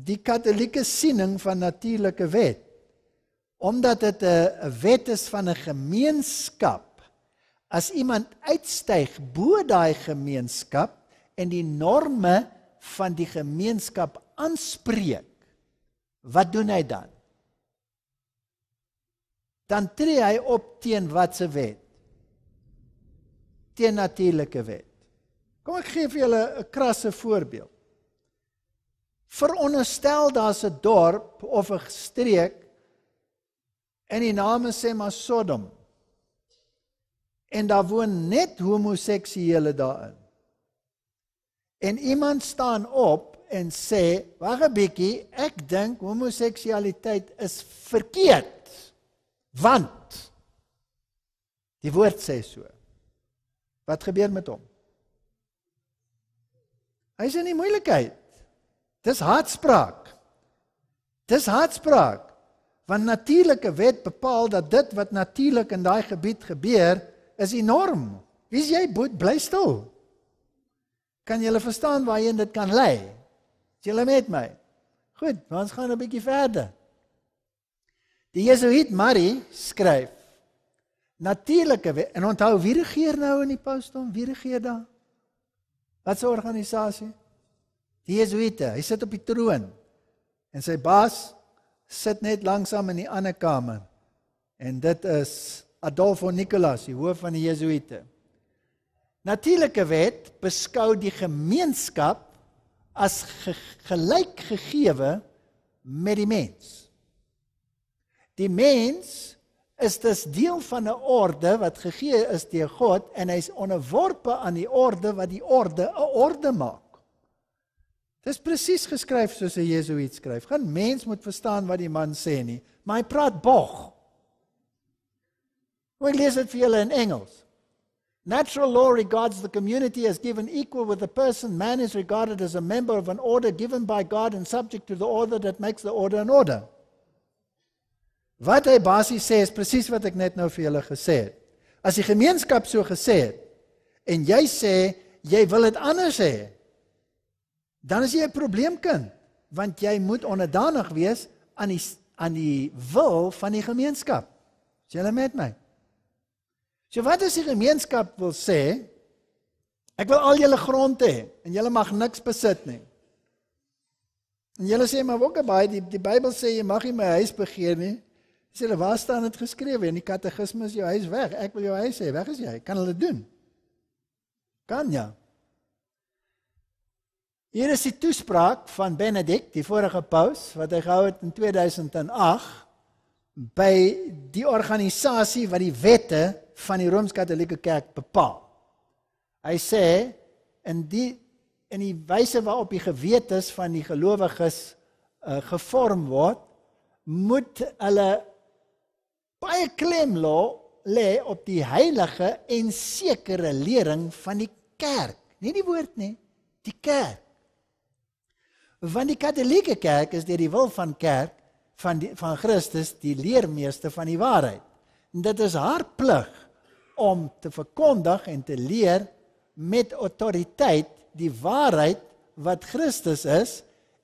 die katolieke siening van natuurlike wet. Omdat dit 'n wet is van 'n gemeenskap, as iemand uitstyg bo daai gemeenskap en die norme van die gemeenskap aanspreek, wat doen hy dan? Dan tree hy op teen watse wet? Teen natuurlike wet. Kom ek gee vir julle 'n krasse voorbeeld veronderstel daar's 'n dorp of 'n streek en die naam is sê maar Sodom. En daar woon net homoseksuele daarin. En iemand staan op en sê, "Wag 'n bietjie, ek dink homoseksualiteit is verkeerd." Want die woord sê so. Wat gebeur met hom? Hy's in die moeilikheid. Dis haatspraak. Dis haatspraak. Want natuurlike wet bepaal dat dit wat natuurlik in daai gebied gebeur, is enorm. Wie sê jy moet bly stil? Kan julle verstaan waarheen dit kan lei? Is julle met my? Goed, ons gaan 'n bietjie verder. Die Jesuit Marie skryf: Natuurlike wet, en onthou wie regeer nou in die pastoom, wie regeer daar? Wat se organisasie? Die Jesuite, hy sit op die troon. En sy baas sit net langsam in die ander kamer. En dit is Adolfo Nicolas, die hoof van die Jesuite. Natuurlike wet beskou die gemeenskap as ge gelyk gegeewe met die mens. Die mens is dus deel van 'n orde wat gegee is deur God en hy's onderworpe aan die orde wat die orde 'n orde maak. Dis presies geskryf soos 'n Jesuit skryf. Gaan mens moet verstaan wat die man sê nie, maar hy praat bog. Ek lees dit vir julle in Engels. Natural law regards the community as given equal with the person. Man is regarded as a member of an order given by God and subject to the order that makes the order an order. Wat hy basies sê is presies wat ek net nou vir julle gesê het. As die gemeenskap so gesê het en jy sê jy wil dit anders hê, dan is jy 'n probleemkind want jy moet onderdanig wees aan die aan die wil van die gemeenskap. Is julle met my? So wat as die gemeenskap wil sê ek wil al julle grond hê en julle mag niks besit nie. En julle sê maar ook baie die die Bybel sê jy mag nie my huis begeer nie. Sê hulle waar staan dit geskrewe in die katekismes jou huis weg. Ek wil jou huis hê. Weg is jy. Kan hulle doen? Kan ja. Hier is die toespraak van Benedikt, die vorige paus, wat hy gehou het in 2008 by die organisasie wat die wette van die Rooms-Katolieke Kerk bepaal. Hy sê in die in die wyse waarop die gewetes van die gelowiges uh, gevorm word, moet hulle baie klem lo, lê op die heilige en sekere lering van die kerk, nie die woord nie, die kerk. Want die Katolieke Kerk is deur die wil van kerk van die, van Christus die leermeester van die waarheid. En dit is haar plig om te verkondig en te leer met autoriteit die waarheid wat Christus is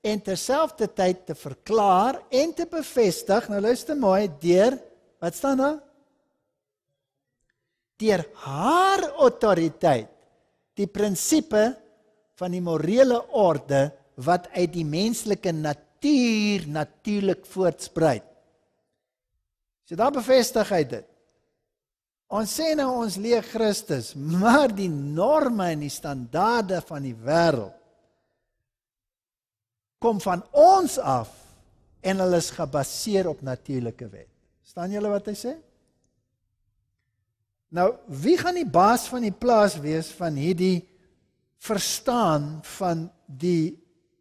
en terselfdertyd te verklaar en te bevestig. Nou luister mooi, deur wat staan daar? Deur haar autoriteit die prinsipe van die morele orde wat uit die menslike natuur natuurlik voortspruit. So daar bevestig hy dit. Ons sê nou ons leef Christus, maar die norme en die standaarde van die wêreld kom van ons af en hulle is gebaseer op natuurlike wet. Staan julle wat hy sê? Nou, wie gaan die baas van die plaas wees van hierdie verstaan van die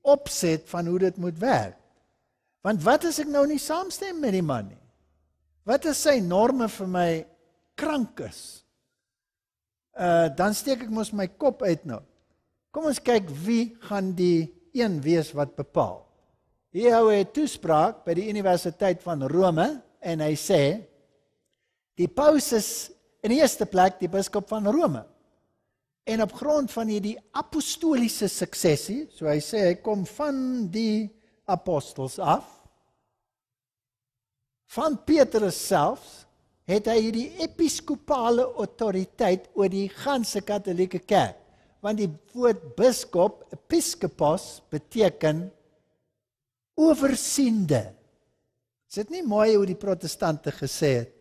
opset van hoe dit moet werk. Want wat as ek nou nie saamstem met die man nie? Wat as sy norme vir my krank is? Uh dan steek ek mos my kop uit nou. Kom ons kyk wie gaan die een wees wat bepaal. Hier hou hy 'n toespraak by die Universiteit van Rome en hy sê die paus is in die eerste plek die biskop van Rome. En op grond van hierdie apostoliese suksesie, so hy sê hy kom van die apostels af. Van Petrus self het hy hierdie episkopale autoriteit oor die ganse Katolieke Kerk, want die woord biskop, episkopos, beteken oorsiende. Is dit nie mooi hoe die protestante gesê het,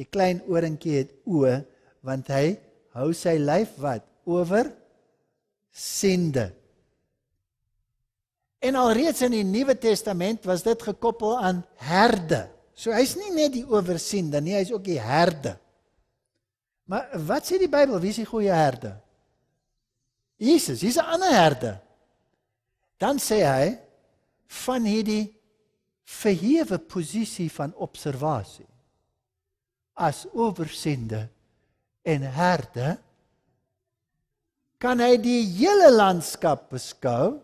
die klein oorentjie het oë want hy hou sy lyf wat oor sende. En alreeds in die Nuwe Testament was dit gekoppel aan herde. So hy's nie net die oorsiende nie, hy's ook die herde. Maar wat sê die Bybel, wie is die goeie herde? Jesus, hy's 'n ander herde. Dan sê hy van hierdie verhewe posisie van observasie as oorsiende en herde kan hy die hele landskap beskou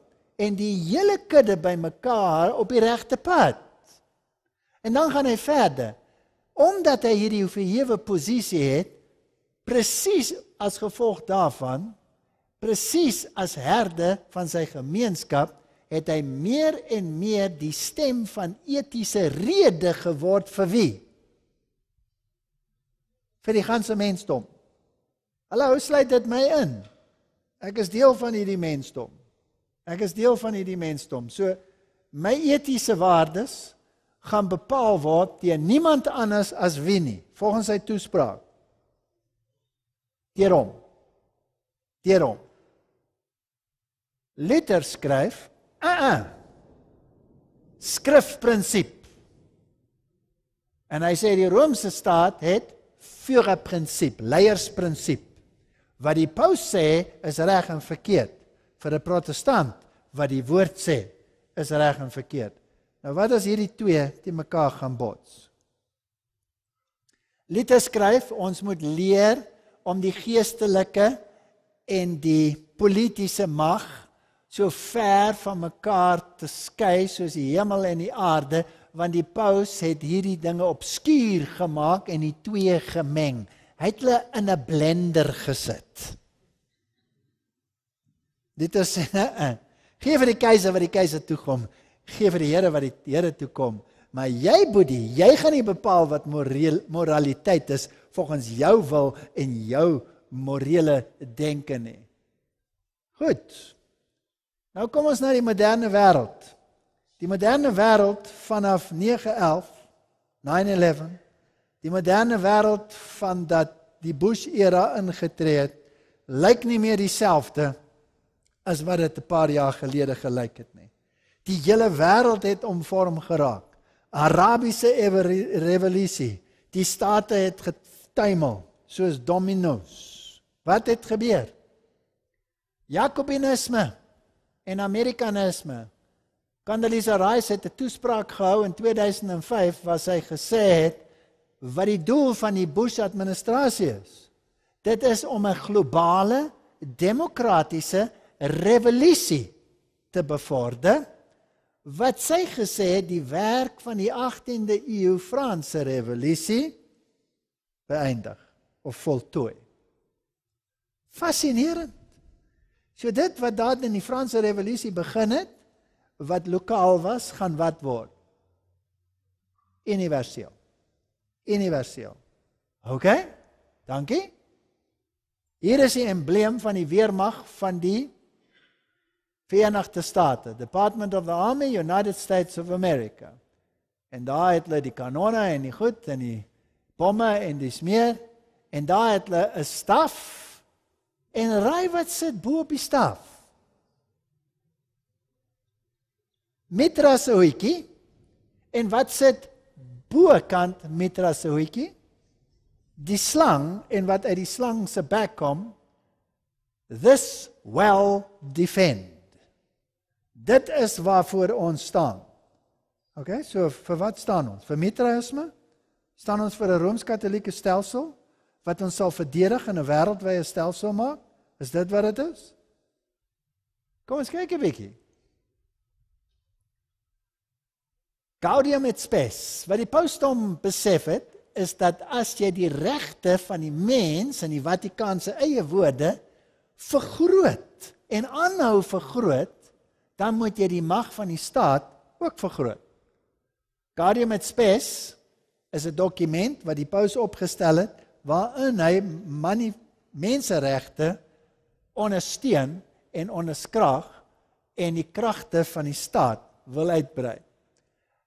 en die hele kudde bymekaar op die regte pad. En dan gaan hy verder. Omdat hy hierdie verhewe posisie het, presies as gevolg daarvan, presies as herde van sy gemeenskap, het hy meer en meer die stem van etiese rede geword vir wie? Vir die ganse mensdom. Hallo, sluit dit my in. Ek is deel van hierdie mensdom. Ek is deel van hierdie mensdom. So my etiese waardes gaan bepaal waar teen niemand anders as wie nie, volgens sy toespraak. Hierom. Hierom. Letter skryf. A. Uh -uh. Skrifprinsip. En hy sê die Romeinse staat het führerprinsip, leiersprinsip wat die paus sê is reg en verkeerd vir 'n protestant wat die woord sê is reg en verkeerd. Nou wat as hierdie twee te mekaar gaan bots? Lite skryf ons moet leer om die geestelike en die politieke mag so ver van mekaar te skei soos die hemel en die aarde want die paus het hierdie dinge op skuur gemaak en die twee gemeng hy het hulle in 'n blender gesit. Dit is [LAUGHS] gee vir die keiser wat die keiser toe kom, gee vir die Here wat die Here toe kom, maar jy boedie, jy gaan nie bepaal wat moreel moraliteit is volgens jou wil en jou morele denke nie. Goed. Nou kom ons na die moderne wêreld. Die moderne wêreld vanaf 9/11, 9/11 Die moderne wêreld van dat die Bush-era ingetree het, lyk nie meer dieselfde as wat dit 'n paar jaar gelede gelyk het nie. Die hele wêreld het omvorm geraak. Arabiese revolusie, die state het getuimel soos dominos. Wat het gebeur? Jakobinisme en Amerikanisme. Condoleezza Rice het 'n toespraak gehou in 2005 waar sy gesê het wat die doel van die Bush administrasie is. Dit is om 'n globale demokratiese revolusie te bevorder wat sy gesê het die werk van die 18de eeu Franse revolusie beëindig of voltooi. Fascinerend. So dit wat daar in die Franse revolusie begin het wat lokaal was, gaan wat word? Universeel universeel. OK? Dankie. Hier is die embleem van die weermag van die Verenigde State, Department of the Army, United States of America. En daar het hulle die kanonne en die goed en die bomme en dis meer en daar het hulle 'n staf en ry wat sit bo op die staf. Mitra se hoetjie en wat sit bokant Mitra se hoetjie, die slang en wat uit die slang se bek kom, this well defend. Dit is waarvoor ons staan. OK, so vir wat staan ons? Vir Mitraïsme? Staan ons vir 'n Rooms-Katolieke stelsel wat ons sal verdedig en 'n wêreldwye stelsel maak? Is dit wat dit is? Kom ons kyk 'n bietjie. Gaudium et spes. Wat die paus hom besef het, is dat as jy die regte van die mens in die Vatikaan se eie woorde vergroot en aanhou vergroot, dan moet jy die mag van die staat ook vergroot. Gaudium et spes is 'n dokument wat die paus opgestel het waarin hy manne menseregte ondersteun en onderskraag en die kragte van die staat wil uitbrei.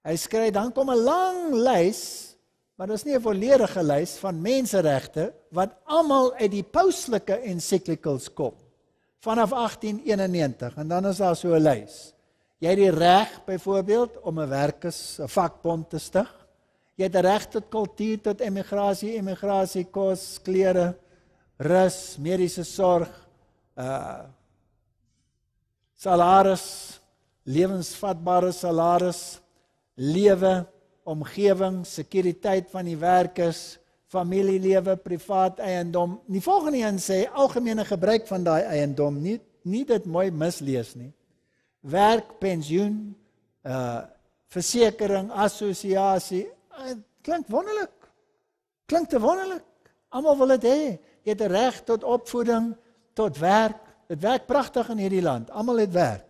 Hy skryf dan kom 'n lang lys, maar dit is nie 'n volledige lys van menseregte wat almal uit die pauslike encyclicals kom vanaf 1891 en dan is daar so 'n lys. Jy het die reg byvoorbeeld om 'n werkers 'n vakbond te stig. Jy het reg tot kultuur, tot emigrasie, emigrasie kos, klere, rus, mediese sorg, uh salaris, lewensvatbare salaris lewe, omgewing, sekuriteit van die werkers, familielewe, privaat eiendom. Nie volgende een sê algemene gebruik van daai eiendom nie. Nie dit mooi mislees nie. Werk, pensioen, uh versekering, assosiasie. Uh, eh, klink wonderlik. Klink te wonderlik. Almal wil dit hê. Jy het reg tot opvoeding, tot werk. Dit werk pragtig in hierdie land. Almal het werk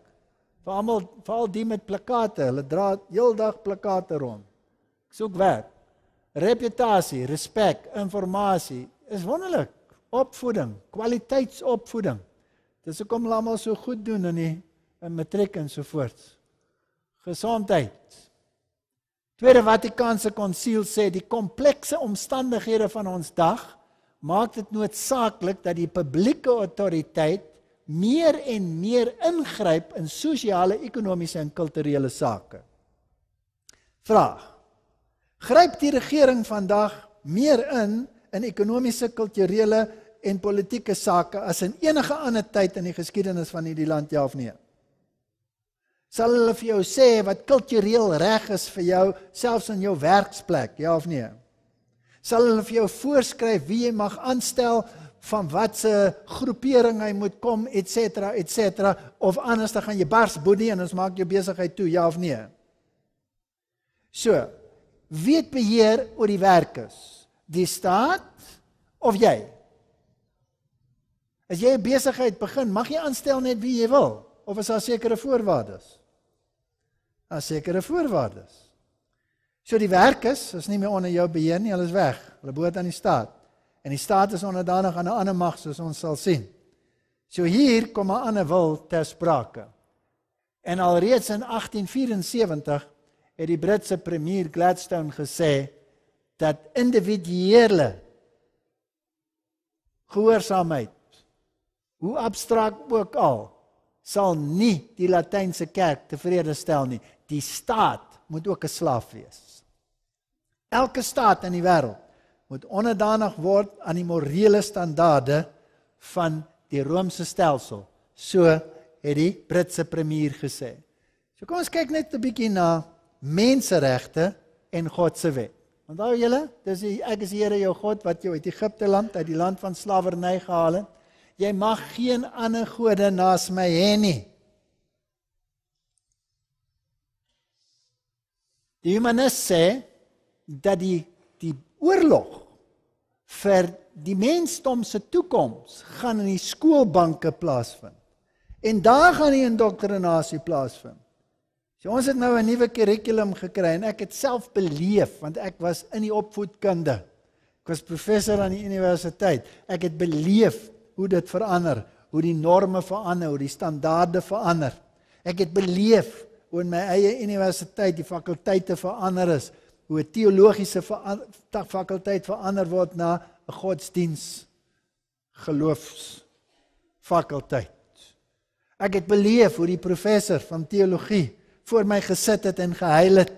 vir almal veral die met plakate hulle dra heeldag plakate rond soek werk reputasie respek informasie is wonderlik opvoeding kwaliteitsopvoeding dis hoekom hulle almal so goed doen in die in matriek en so voort gesondheid Tweede Vatikaanse konsiel sê die komplekse omstandighede van ons dag maak dit noodsaaklik dat die publieke autoriteit meer en meer ingryp in sosiale, ekonomiese en kulturele sake. Vraag: Gryp die regering vandag meer in in ekonomiese, kulturele en politieke sake as in enige ander tyd in die geskiedenis van hierdie land ja of nee? Sal hulle vir jou sê wat kultureel reg is vir jou, selfs in jou werksplek, ja of nee? Sal hulle vir jou voorskryf wie jy mag aanstel van watse groepering hy moet kom etcetera etcetera of anders dan gaan jy bars boedie en ons maak jou besigheid toe ja of nee. So, weet beheer oor die werk is die staat of jy? As jy 'n besigheid begin, mag jy aanstel net wie jy wil of is daar sekere voorwaardes? Daar sekere voorwaardes. So die werk is, is nie meer onder jou beheer nie, hulle is weg. Hulle behoort aan die staat en die staat is onderdanig aan 'n ander mag soos ons sal sien. So hier kom 'n ander wil ter sprake. En alreeds in 1874 het die Britse premier Gladstone gesê dat individuele gehoorsaamheid hoe abstrakt ook al sal nie die latynse kerk tevrede stel nie. Die staat moet ook 'n slaaf wees. Elke staat in die wêreld moet onderdanig word aan die morele standaarde van die Romeinse stelsel. So het die Britse premier gesê. So kom ons kyk net 'n bietjie na menseregte en God se wet. Onthou julle, dis die, ek is Here jou God wat jou uit Egipte land uit die land van slawerny gehaal het. Jy mag geen ander gode naas my hê nie. Die humanis sê dat die oorlog vir die mensdom se toekoms gaan in die skoolbanke plaasvind. En daar gaan die indoktrinasie plaasvind. So ons het nou 'n nuwe kurrikulum gekry en ek het self beleef want ek was in die opvoedkunde. Ek was professor aan die universiteit. Ek het beleef hoe dit verander, hoe die norme verander, hoe die standaarde verander. Ek het beleef hoe in my eie universiteit die fakulteite verander is hoe 'n teologiese fakulteit verander word na 'n godsdiens geloofs fakulteit. Ek het beleef hoe die professor van teologie voor my gesit het en gehuil het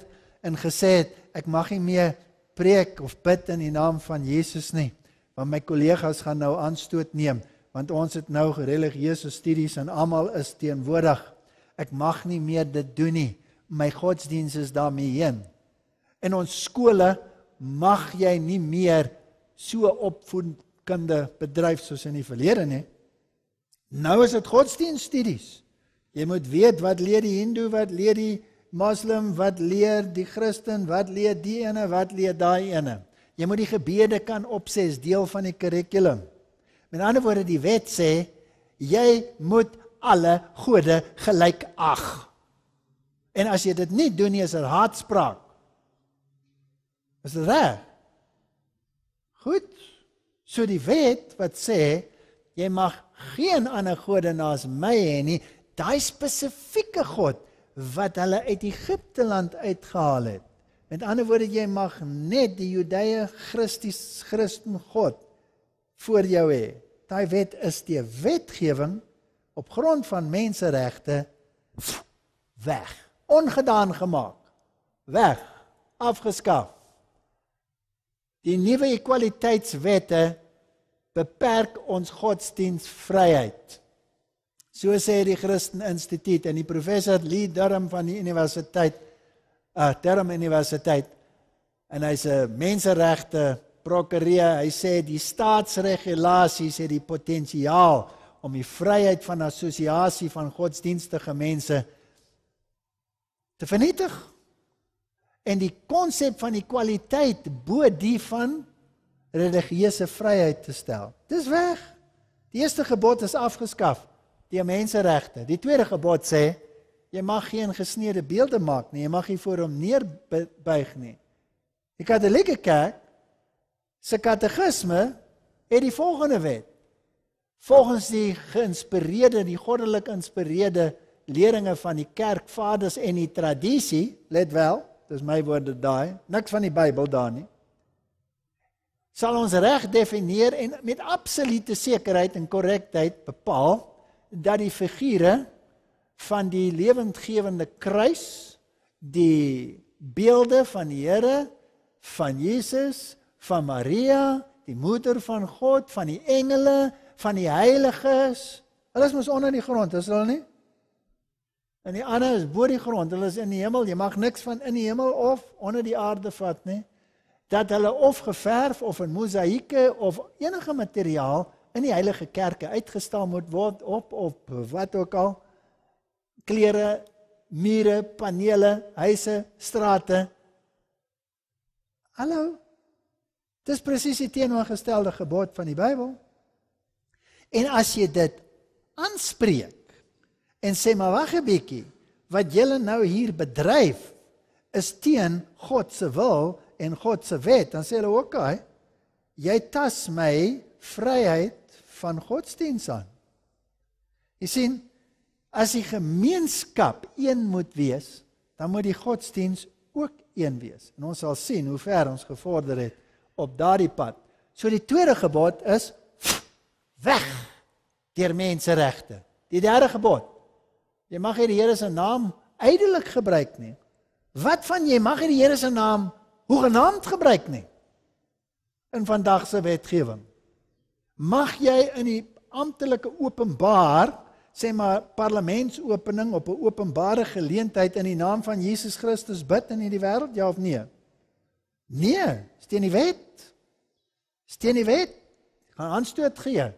en gesê het ek mag nie meer preek of bid in die naam van Jesus nie want my kollegas gaan nou aanstoot neem want ons het nou religieuse studies en almal is teenwoordig ek mag nie meer dit doen nie my godsdiens is daarmee heen in ons skole mag jy nie meer so opvoedkunde bedryf soos in die verlede nie. Nou is dit godsdienststudies. Jy moet weet wat leer die Hindu, wat leer die Moslem, wat leer die Christen, wat leer die ene, wat leer daai ene. Jy moet die gebede kan opsê as deel van die kurrikulum. Met ander woorde, die wet sê jy moet alle gode gelyk ag. En as jy dit nie doen nie, is dit haatspraak. Is dit reg? Goed. So die wet wat sê jy mag geen ander gode naas my hê nie, daai spesifieke God wat hulle uit Egipte land uitgehaal het. Met ander woorde jy mag net die Judae Christus Christen God voor jou hê. Daai wet is die wetgewing op grond van menseregte weg, ongedaan gemaak, weg, afgeskaf. Die nuwe ekwaliteitswette beperk ons godsdienstvryheid. So sê die Christen Instituut en die professor Lee Durham van die universiteit uh Durham Universiteit en hy's 'n menseregte prokureur. Hy sê die staatsregulasies het die potensiaal om die vryheid van assosiasie van godsdienstige mense te vernietig en die konsep van ekwaliteit bo die van religieuse vryheid te stel. Dis weg. Die eerste gebod is afgeskaf, die menseregte. Die tweede gebod sê jy mag geen gesneede beelde maak nie, jy mag nie voor hom neerbuig nie. Die Katolieke Kerk se katekisme het die volgende wet. Volgens die geïnspireerde, die goddelik geïnspireerde leringe van die kerkvaders en die tradisie, let wel, dis my woorde daai, niks van die Bybel daar nie. Sal ons reg definieer en met absolute sekerheid en korrektheid bepaal dat die figure van die lewendgewende kruis die beelde van die Here van Jesus, van Maria, die moeder van God, van die engele, van die heiliges. Hulle is mos onder die grond, is hulle nie? En die ander is bo die grond. Hulle is in die hemel. Jy mag niks van in die hemel of onder die aarde vat nie. Dat hulle of geverf of in mosaïeke of enige materiaal in die heilige kerke uitgestaal moet word op of wat ook al klere, mure, panele, huise, strate. Hallo. Dis presies die teenoorgestelde gebod van die Bybel. En as jy dit aanspreek en sê maar wag 'n bietjie wat julle nou hier bedryf is teen God se wil en God se wet dan sê hulle ok jy tas my vryheid van godsdiens aan jy sien as die gemeenskap een moet wees dan moet die godsdiens ook een wees en ons sal sien hoe ver ons gevorder het op daardie pad so die tweede gebod is weg deur menseregte die derde gebod Jy mag nie die Here se naam ydelik gebruik nie. Wat van jy mag nie die Here se naam hoegenaamd gebruik nie. In vandag se wetgewing. Mag jy in die amptelike openbaar sê maar parlementsopening op 'n openbare geleentheid in die naam van Jesus Christus bid in hierdie wêreld ja of nee? Nee, steen die wet. Steen die wet. Gaan aanstoot gee.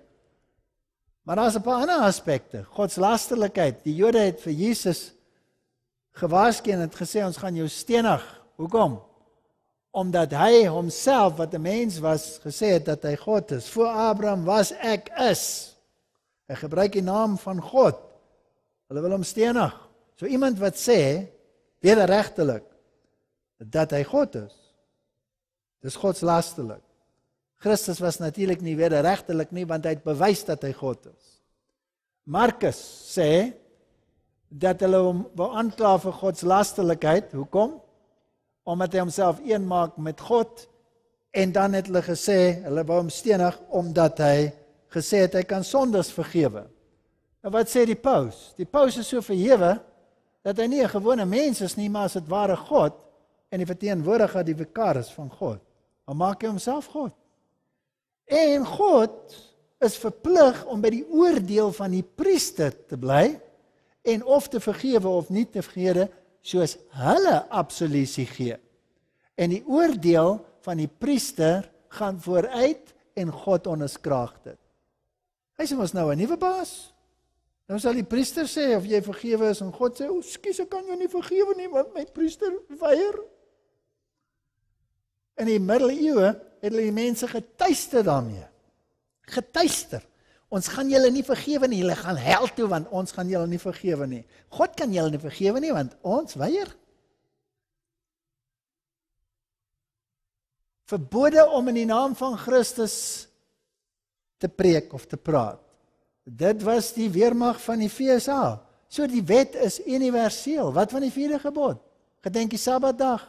Maar daar's 'n paar ander aspekte. Godslasterlikheid. Die Jode het vir Jesus gewaarsku en het gesê ons gaan jou stenig. Hoekom? Omdat hy homself wat 'n mens was gesê het dat hy God is. Voor Abraham was ek is. Hy gebruik die naam van God. Hulle wil hom stenig. So iemand wat sê wederregtelik dat hy God is. Dis godslasterlik. Christus was natuurlik nie wederregtelik nie want hy het bewys dat hy God is. Markus sê dat hulle hom wou aankla vir godslasterlikheid. Hoekom? Omdat hy homself een maak met God en dan het hulle gesê hulle wou hom stenig omdat hy gesê het hy kan sondes vergewe. Nou wat sê die paus? Die paus is so verhewe dat hy nie 'n gewone mens is nie, maar as dit ware God en die verteenwoordiger die vicaris van God. Hy maak hy homself God. En God is verplig om by die oordeel van die priester te bly en of te vergewe of nie te vergewe soos hulle absolusie gee. En die oordeel van die priester gaan vooruit en God onderskraag dit. Hy sê ons nou 'n nuwe baas. Nou sal die priester sê of jy vergewe is en God sê, "Oekskuus, ek kan jou nie vergewe nie want my priester weier." In die middeleeue het hulle die mense getuister daarmee. Getuister. Ons gaan julle nie vergewe nie. Hulle gaan hel toe want ons gaan julle nie vergewe nie. God kan julle nie vergewe nie want ons weier. Verbode om in die naam van Christus te preek of te praat. Dit was die weermag van die FSA. So die wet is universeel. Wat van die vierde gebod? Gedenk die Sabbatdag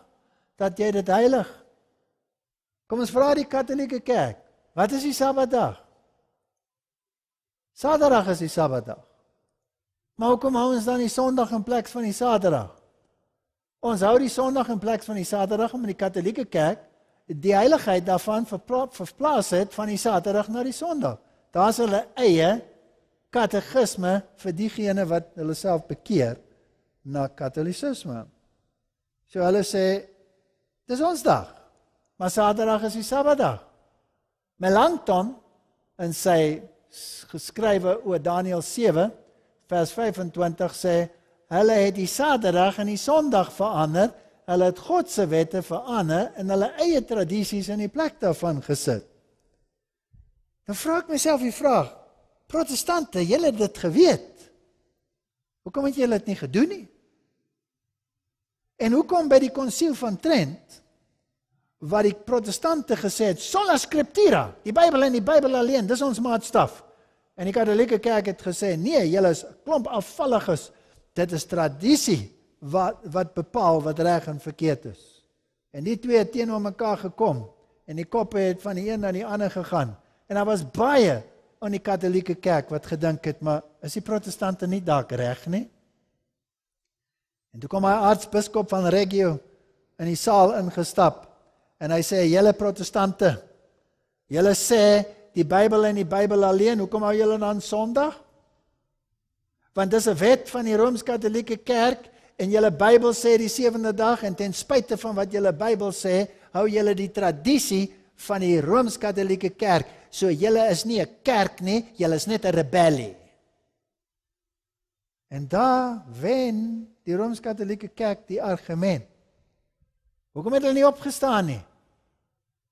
dat jy dit heilig. Kom ons vra die Katolieke Kerk, wat is die Sabbatdag? Saterdag is die Sabbatdag. Maar hoekom hou ons dan die Sondag in plek van die Saterdag? Ons hou die Sondag in plek van die Saterdag omdat die Katolieke Kerk die heiligheid daarvan verplaas het van die Saterdag na die Sondag. Daar's hulle eie katekisme vir diegene wat hulle self bekeer na katolisisme. So hulle sê dis ons dag. Maar Saterdag is die Sabbatdag. Melanchthon in sy geskrywe oor Daniël 7 vers 25 sê hulle het die Saterdag en die Sondag verander. Hulle het God se wette verander en hulle eie tradisies in die plek daarvan gesit. Dan nou vra ek myself die vraag: Protestante, julle het dit geweet. Hoekom het julle dit nie gedoen nie? En hoekom by die konsiel van Trent wat die protestante gesê het, sola scriptura, die Bybel en die Bybel alleen, dis ons maatstaf. En die Katolieke Kerk het gesê, nee, julle is klomp afvalliges. Dit is tradisie wat wat bepaal wat reg en verkeerd is. En die twee het teenoor mekaar gekom en die koppe het van die een na die ander gegaan. En daar was baie in die Katolieke Kerk wat gedink het, maar is die protestante nie dalk reg nie? En toe kom hy aartsbiskop van Reggio in die saal ingestap en hy sê julle protestante julle sê die Bybel en die Bybel alleen hoekom hou julle dan Sondag want dis 'n wet van die rooms-katolieke kerk en julle Bybel sê die sewende dag en ten spyte van wat julle Bybel sê hou julle die tradisie van die rooms-katolieke kerk so julle is nie 'n kerk nie julle is net 'n rebellie en da wen die rooms-katolieke kerk die argument Hoekom het hulle nie opgestaan nie?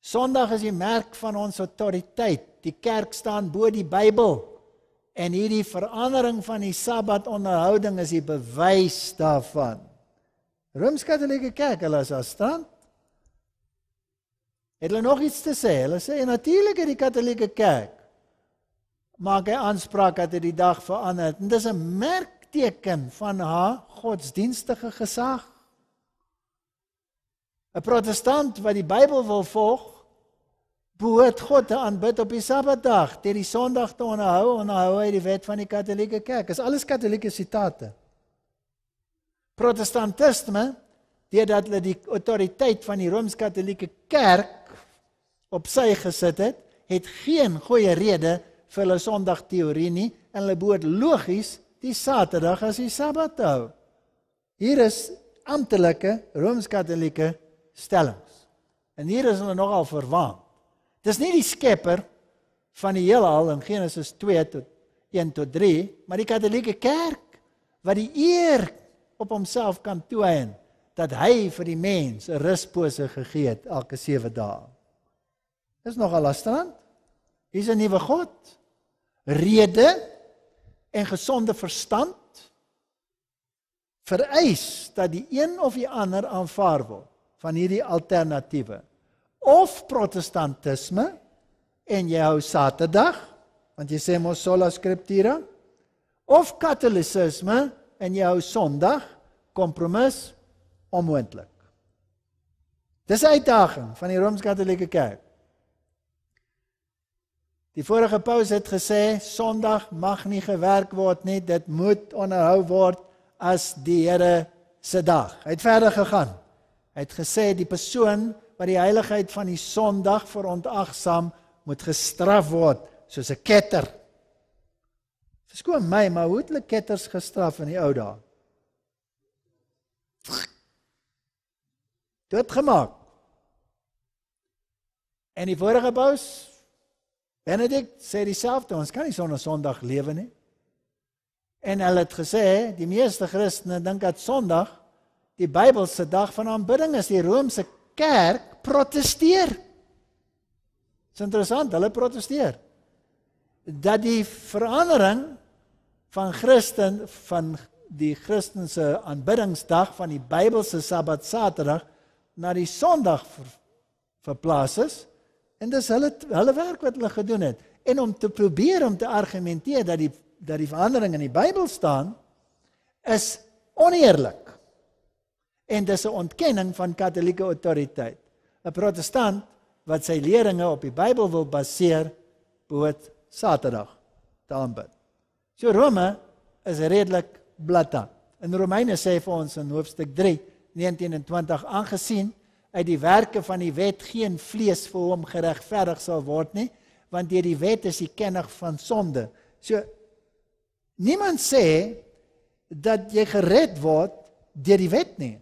Sondag is die merk van ons autoriteit. Die kerk staan bo die Bybel. En hierdie verandering van die Sabbat onderhouding is die bewys daarvan. Rooms-Katolieke Kerk, hulle is as staan. Het hulle nog iets te sê? Hulle sê natuurlik die Katolieke Kerk maak hy aanspraak dat dit die dag verander het. En dis 'n merkteken van haar godsdienstige gesag. 'n protestant wat die Bybel wil volg, behoort God te aanbid op die Sabbatdag, deur die Sondag te onderhou en onderhou uit die wet van die Katolieke Kerk. Dis alles Katolieke sitate. Protestantisme, deurdat hulle die autoriteit van die Rooms-Katolieke Kerk op sy gesit het, het geen goeie rede vir hulle Sondag teorie nie en hulle behoort logies die Saterdag as die Sabbat te hou. Hier is amptelike Rooms-Katolieke stellings. En hier is hulle nogal verwant. Dis nie die Skepper van die heelal in Genesis 2 tot 1 tot 3, maar die Katolieke Kerk wat die eer op homself kan toeën dat hy vir die mens 'n ruspose gegee het elke 7 dae. Dis nogal lastrand. Hier's 'n nuwe God. Rede en gesonde verstand vereis dat die een of die ander aanvaar word van hierdie alternatiewe. Of protestantisme en jy hou Saterdag, want jy sê mos sola scriptura, of katolisisme en jy hou Sondag, kompromis onmoontlik. Dis 'n uitdaging van die Rooms-Katolieke Kerk. Die vorige paus het gesê Sondag mag nie gewerk word nie, dit moet onderhou word as die Here se dag. Hy het verder gegaan het gesê die persoon wat die heiligheid van die Sondag verontagsaam moet gestraf word soos 'n ketter. Verskoon my, maar hoe het hulle ketters gestraf in die ou dae? Dit gemaak. En die vorige paus Benedikt sê dieselfde, ons kan nie sonder Sondag lewe nie. En hulle het gesê die meeste Christene dink dat Sondag die Bybelse dag van aanbidding is die Romeinse kerk proteseer. Dit is interessant, hulle proteseer dat die verandering van Christen van die Christense aanbiddingsdag van die Bybelse Sabbat Saterdag na die Sondag ver, verplaas is en dis hulle hulle werk wat hulle gedoen het en om te probeer om te argumenteer dat die dat die verandering in die Bybel staan is oneerlik en dis 'n ontkenning van katolieke autoriteit. 'n Protestant wat sy leringe op die Bybel wil baseer, behoort Saterdag te aanbid. So Rome is redelik blata. In Romeine sê vir ons in hoofstuk 3, 19 en 20 aangesien uit die werke van die wet geen vlees vir hom geregverdig sal word nie, want deur die wet is die kennig van sonde. So niemand sê dat jy gered word deur die wet nie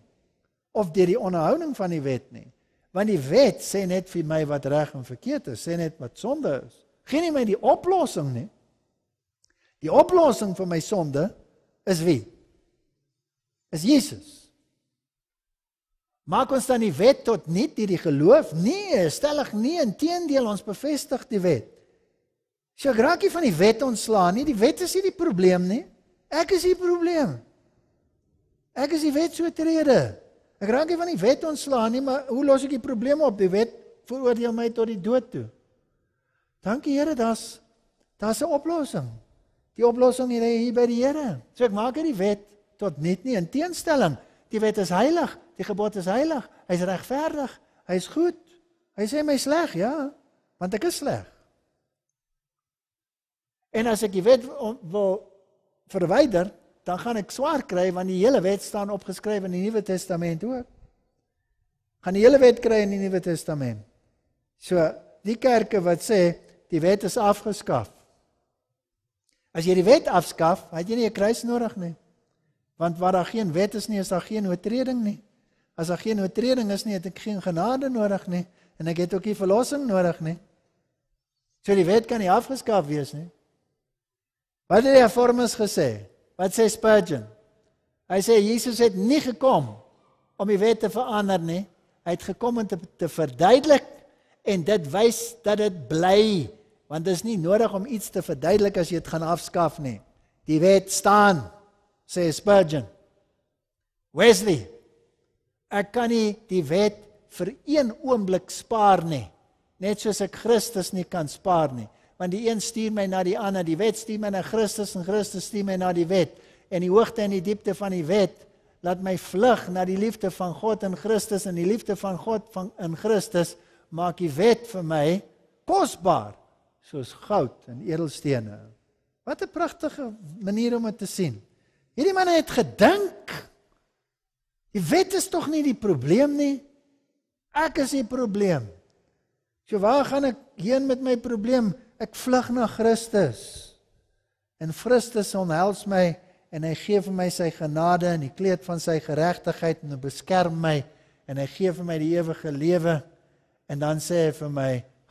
of deur die onderhouding van die wet nie. Want die wet sê net vir my wat reg en verkeerd is, sê net wat sonde is. Geen nie my die oplossing nie. Die oplossing vir my sonde is wie? Is Jesus. Maak ons dan die wet tot niet deur die geloof? Nee, stellig nie, inteendeel ons bevestig die wet. Sy so, graakie van die wet ontslaan nie, die wet is nie die probleem nie. Ek is die probleem. Ek is die wet so treder. Ek raak nie van die wet ontslaan nie, maar hoe los ek die probleme op? Die wet veroordeel my tot die dood toe. Dankie Here, daar's daar's 'n oplossing. Die oplossing lê hier by die Here. So ek maak hierdie wet tot net nie in teenstelling. Die wet is heilig, die gebod is heilig. Hy is regverdig, hy is goed. Hy sê my sleg, ja, want ek is sleg. En as ek die wet wil verwyder, dan gaan ek swaar kry want die hele wet staan opgeskryf in die Nuwe Testament ook. Gaan die hele wet kry in die Nuwe Testament. So, die kerke wat sê die wet is afgeskaf. As jy die wet afskaf, het jy nie 'n kruis nodig nie. Want waar daar geen wet is nie, is daar geen oortreding nie. As daar geen oortreding is nie, het ek geen genade nodig nie en ek het ook nie verlossing nodig nie. So die wet kan nie afgeskaf wees nie. Wat het die hervormers gesê? Wat sê Spurgeon? Hy sê Jesus het nie gekom om die wet te verander nie. Hy het gekom om te, te verduidelik en dit wys dat dit bly want dit is nie nodig om iets te verduidelik as jy dit gaan afskaaf nie. Die wet staan, sê Spurgeon. Wesley, ek kan nie die wet vir een oomblik spaar nie, net soos ek Christus nie kan spaar nie want die een stuur my na die ander die wet stuur my na Christus en Christus stuur my na die wet en die hoogte en die diepte van die wet laat my vlug na die liefde van God in Christus en die liefde van God van in Christus maak die wet vir my kosbaar soos goud en edelstene wat 'n pragtige manier om dit te sien hierdie man het gedink die wet is tog nie die probleem nie ek is die probleem so waar gaan ek heen met my probleem Ek vlug na Christus. En Christus omhels my en hy gee vir my sy genade en die kleed van sy geregtigheid en hy beskerm my en hy gee vir my die ewige lewe. En dan sê hy vir my: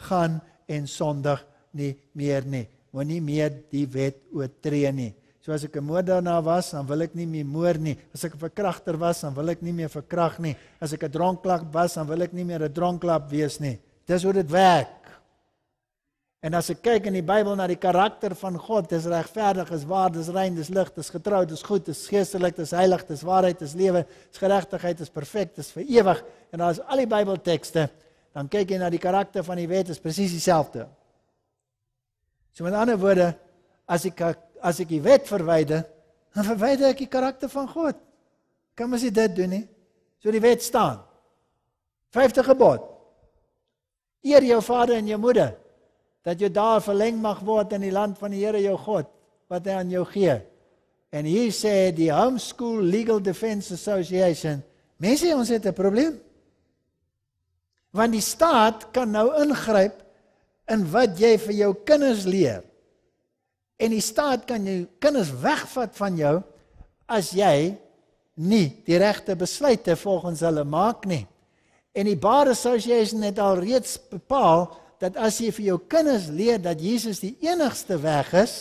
"Gaan en sondig nie meer nie. Moenie meer die wet oortree nie." So as ek 'n moordenaar was, dan wil ek nie meer moer nie. As ek 'n verkragter was, dan wil ek nie meer verkrag nie. As ek 'n dronklap was, dan wil ek nie meer 'n dronklap wees nie. Dis hoe dit werk. En as ek kyk in die Bybel na die karakter van God, dis regverdig, is waar, dis rein, dis lig, dis getrou, dis goed, dis geestelik, dis heilig, dis waarheid, dis lewe, dis geregtigheid, dis perfek, dis vir ewig. En as al die Bybeltekste, dan kyk jy na die karakter van die wet, is presies dieselfde. So met ander woorde, as ek as ek die wet verwyder, dan verwyder ek die karakter van God. Kan mens dit doen nie? So die wet staan. 50 gebod. Eer jou vader en jou moeder dat jou daar verleng mag word in die land van die Here jou God wat hy aan jou gee. En hier sê die Homeschool Legal Defence Association, mense, ons het 'n probleem. Want die staat kan nou ingryp in wat jy vir jou kinders leer. En die staat kan jou kinders wegvat van jou as jy nie die regte besluite volgens hulle maak nie. En die Bar Association het al reeds bepaal dat as jy vir jou kinders leer dat Jesus die enigste weg is,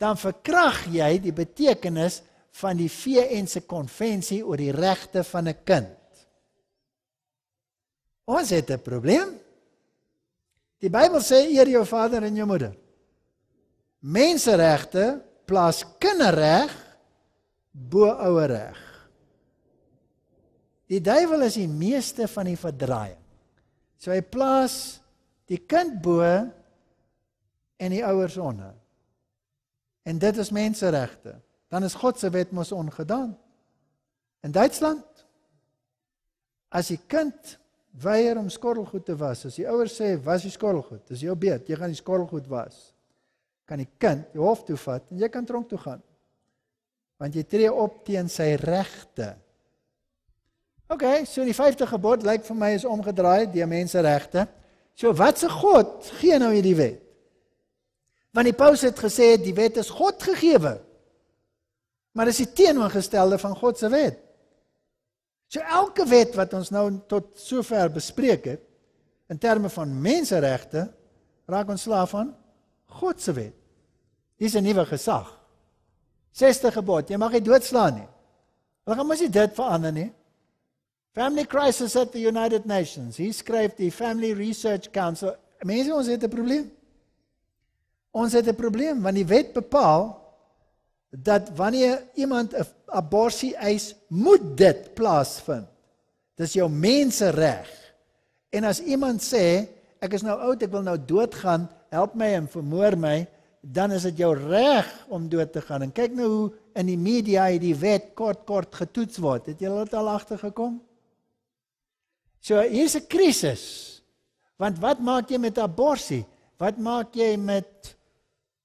dan verkrag jy die betekenis van die VN se konvensie oor die regte van 'n kind. Ons het 'n probleem. Die Bybel sê eer jou vader en jou moeder. Menseregte plaas kinderreg bo ouerreg. Die duiwel is die meeste van die verdraaiing. So hy plaas die kind bo en die ouers onder. En dit is menseregte. Dan is God se wet mos ongedaan. In Duitsland as die kind weier om skottelgoed te was, as die ouers sê was die skottelgoed, dis jou beet, jy gaan die skottelgoed was. Kan die kind die hof toe vat en jy kan tronk toe gaan. Want jy tree op teen sy regte. OK, so die 50 gebod lyk vir my is omgedraai die menseregte. So wat se God gee nou hierdie wet? Want die Paulus het gesê die wet is God gegeewe. Maar dis die teenoorgestelde van God se wet. So elke wet wat ons nou tot sover bespreek het in terme van menseregte raak ons slaaf van God se wet. Dis 'n nuwe gesag. 60 gebod, jy mag nie doodslaan nie. Hulle gaan mos nie dit verander nie. Family crisis at the United Nations. Hier skryf die Family Research Council, mense ons het 'n probleem. Ons het 'n probleem want die wet bepaal dat wanneer iemand 'n abortus eis, moet dit plaasvind. Dis jou mensereg. En as iemand sê, ek is nou oud, ek wil nou doodgaan, help my en vermoor my, dan is dit jou reg om dood te gaan. En kyk nou hoe in die media hierdie wet kort kort getoets word. Het julle dit al agtergekom? So hier's 'n krisis. Want wat maak jy met abortus? Wat maak jy met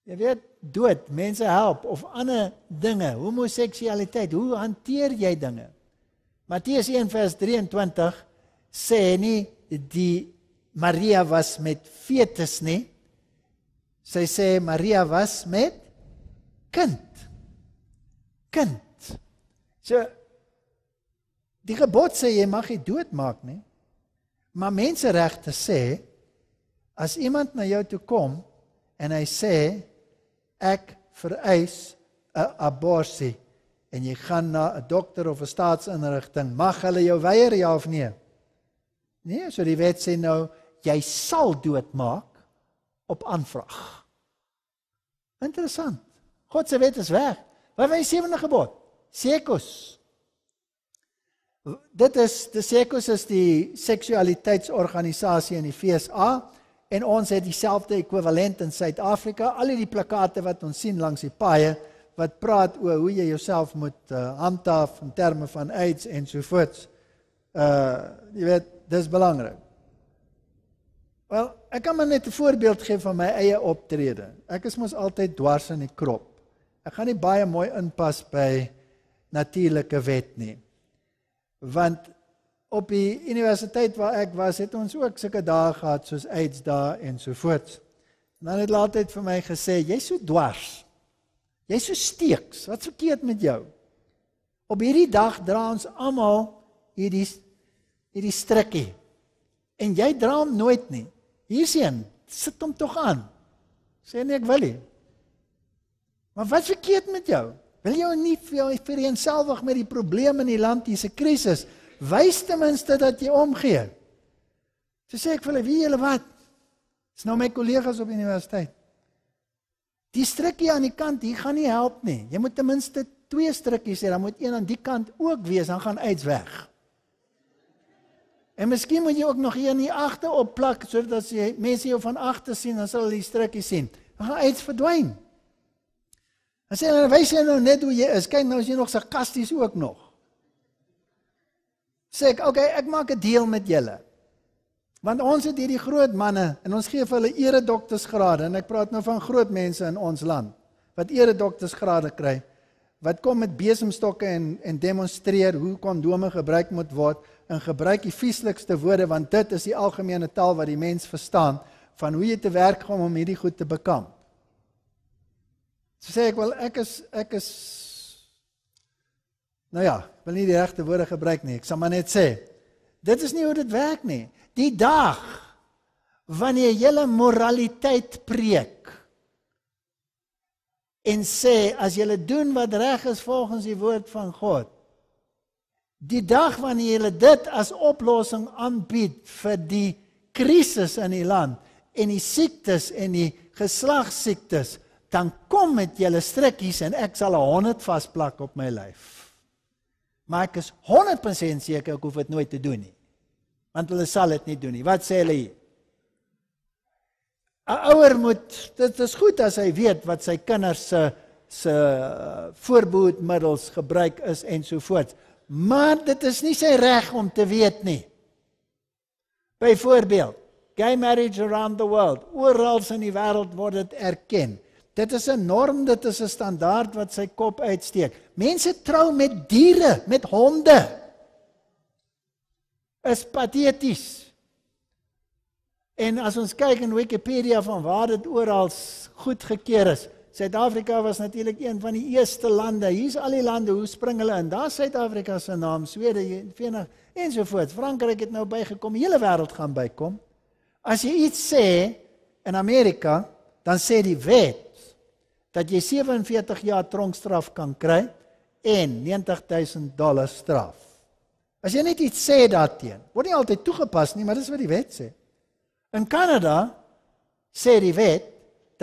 jy weet dood, mense help of ander dinge, homoseksualiteit, hoe hanteer jy dinge? Matteus 1:23 sê nie die Maria was met fetus nie. Sy sê Maria was met kind. Kind. So Die gebod sê jy mag nie doodmaak nie. Maar menseregte sê as iemand na jou toe kom en hy sê ek vereis 'n abortus en jy gaan na 'n dokter of 'n staatsinrigting, mag hulle jou weier ja of nee? Nee, so die wet sê nou jy sal doodmaak op aanvraag. Interessant. God se wet is weg. Wat is die sewende gebod? Sekos. Dit is die Sekos is die seksualiteitsorganisasie in die FSA en ons het dieselfde ekwivalent in Suid-Afrika. Al hierdie plakate wat ons sien langs die paaie wat praat oor hoe jy jouself moet uh, handhaaf in terme van AIDS en so voort. Uh eh, jy weet, dis belangrik. Wel, ek kan maar net 'n voorbeeld gee van my eie optrede. Ek is mos altyd dwars in die krop. Ek gaan nie baie mooi inpas by natuurlike wet nie want op die universiteit waar ek was het ons ook sulke dae gehad soos AIDS dae en so voort. En dan het hulle altyd vir my gesê jy's so dwars. Jy's so steeks. Wat's verkeerd met jou? Op hierdie dag dra ons almal hierdie hierdie strikkie. En jy dra hom nooit nie. Hier sien, sit hom tog aan. Sê nee, ek wil nie. Maar wat's verkeerd met jou? Wil jou nie vir eenselfig met die probleme in die land, dis 'n krisis. Wys ten minste dat jy omgee. So sê ek vir hulle, wie julle wat? Dis nou my kollegas op universiteit. Die strikkie aan die kant, hier gaan nie help nie. Jy moet ten minste twee strikkies hê, dan moet een aan die kant ook wees, dan gaan uit weg. En miskien moet jy ook nog hier in die agter op plak sodat as jy mense jou van agter sien, dan sal hulle die strikkie sien. Dan gaan uit verdwyn. Hy sê nou wys jy nou net hoe jy is. Kyk nou as jy nog sarkasties ook nog. Sê ek, okay, ek maak 'n deel met julle. Want ons het hierdie groot manne en ons gee vir hulle eredoktorsgrade en ek praat nou van groot mense in ons land wat eredoktorsgrade kry wat kom met besemstokke en en demonstreer hoe kondome gebruik moet word en gebruik die vieslikste woorde want dit is die algemene taal wat die mens verstaan van hoe jy te werk gaan om hierdie goed te bekamp. So sê ek wel ek is ek is nou ja, wil nie die regte woorde gebruik nie. Ek sal maar net sê dit is nie hoe dit werk nie. Die dag wanneer jy hele moraliteit preek en sê as jy doen wat reg is volgens die woord van God die dag wanneer jy dit as oplossing aanbied vir die krisis in die land en die siektes en die geslagsiektes dan kom met julle strikkies en ek sal 100 vasplak op my lyf. Maar ek is 100% seker ek hoef dit nooit te doen nie. Want hulle sal dit nie doen nie. Wat sê hulle? 'n Ouer moet dit is goed as hy weet wat sy kinders se se eh, voorbehoedmiddels gebruik is en so voort. Maar dit is nie sy reg om te weet nie. Byvoorbeeld, gay marriage around the world. Oral in die wêreld word dit erken. Dit is 'n norm, dit is 'n standaard wat sy kop uitsteek. Mense trou met diere, met honde. Is pateties. En as ons kyk in Wikipedia van waar dit oral goed gekeer is. Suid-Afrika was natuurlik een van die eerste lande. Hier's al die lande, hoe spring hulle in? Daar's Suid-Afrika se naam, Swede, Verenigde ensovoorts. Frankryk het nou bygekom, die hele wêreld gaan bykom. As jy iets sê in Amerika, dan sê die wet dat jy 47 jaar tronkstraf kan kry en 90000 dollar straf. As jy net iets sê daarteen, word nie altyd toegepas nie, maar dis wat die wet sê. In Kanada sê die wet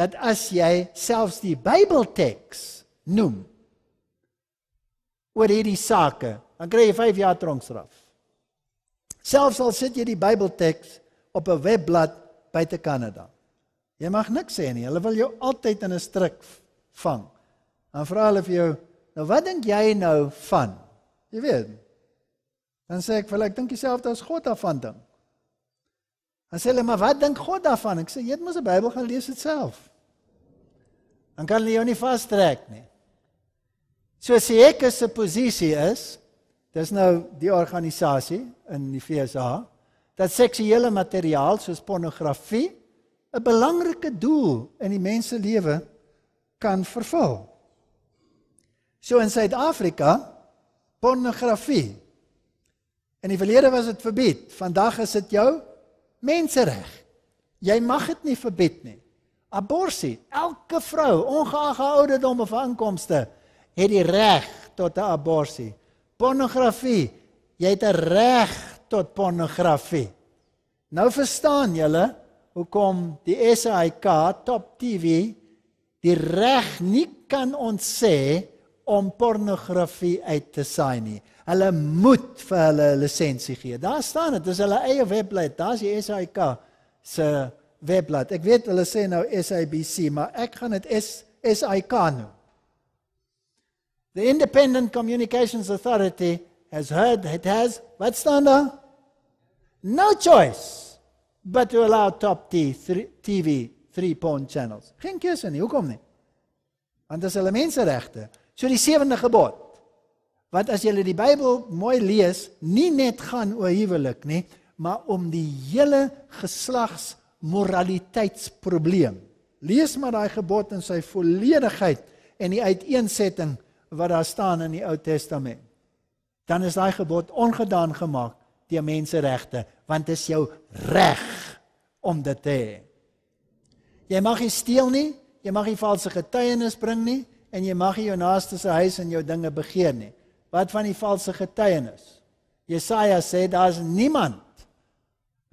dat as jy selfs die Bybelteks noem oor hierdie sake, dan kry jy 5 jaar tronkstraf. Selfs al sit jy die Bybelteks op 'n webblad buite Kanada. Jy mag niks sê nie. Hulle wil jou altyd in 'n struik vang. Dan vra hulle vir jou, nou wat dink jy nou van? Jy weet. Dan sê ek vir hulle, ek dink dieselfde as God daarvan dink. Dan sê hulle, maar wat dink God daarvan? Ek sê jy moet die Bybel gaan lees self. Dan kan hulle jou nie vastrek nie. So sê ek is 'n posisie is, dis nou die organisasie in die FSA dat seksuele materiaal soos pornografie 'n belangrike doel in die mens se lewe is kan vervul. So in Suid-Afrika pornografie. In die verlede was dit verbied, vandag is dit jou mensereg. Jy mag dit nie verbied nie. Aborsie, elke vrou, ongeag haar ouderdom of aankomste, het die reg tot 'n aborsie. Pornografie, jy het 'n reg tot pornografie. Nou verstaan julle hoekom die SAIK Top TV die reg nie kan ontsê om pornografie uit te saai nie. Hulle moet vir hulle lisensie gee. Daar staan dit, dis hulle eie webblad, daar's die SAK se webblad. Ek weet hulle sê nou SABC, maar ek gaan dit S SAK nou. The Independent Communications Authority has heard it has what staan daar? No choice but to allow top T TV 3 porn channels. Geen keuse nie, hoekom nie? Want as hulle menseregte, so die sewende gebod. Want as jy die Bybel mooi lees, nie net gaan oor huwelik nie, maar om die hele geslags moraliteitsprobleem. Lees maar daai gebod in sy volledigheid en die uiteensetting wat daar staan in die Ou Testament. Dan is daai gebod ongedaan gemaak die menseregte want dit is jou reg om dit te hê. Jy mag nie steel nie, jy mag nie valse getuienis bring nie en jy mag nie jou naaste se huis en jou dinge begeer nie. Wat van die valse getuienis? Jesaja sê daar's niemand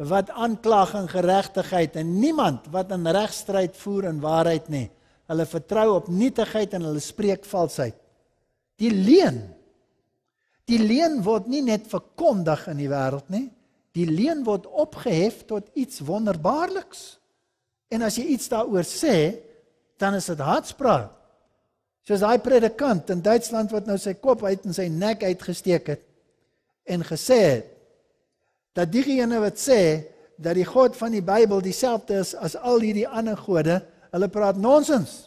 wat aanklag en geregtigheid en niemand wat in regstryd voer en waarheid nie. Hulle vertrou op nietigheid en hulle spreek valsheid. Die leuen. Die leuen word nie net verkondig in die wêreld nie. Die leuen word opgehef tot iets wonderbaarliks. En as jy iets daaroor sê, dan is dit haatspraak. Soos daai predikant in Duitsland wat nou sy kop uit en sy nek uitgesteek het en gesê het dat diegene wat sê dat die God van die Bybel dieselfde is as al hierdie ander gode, hulle praat nonsens.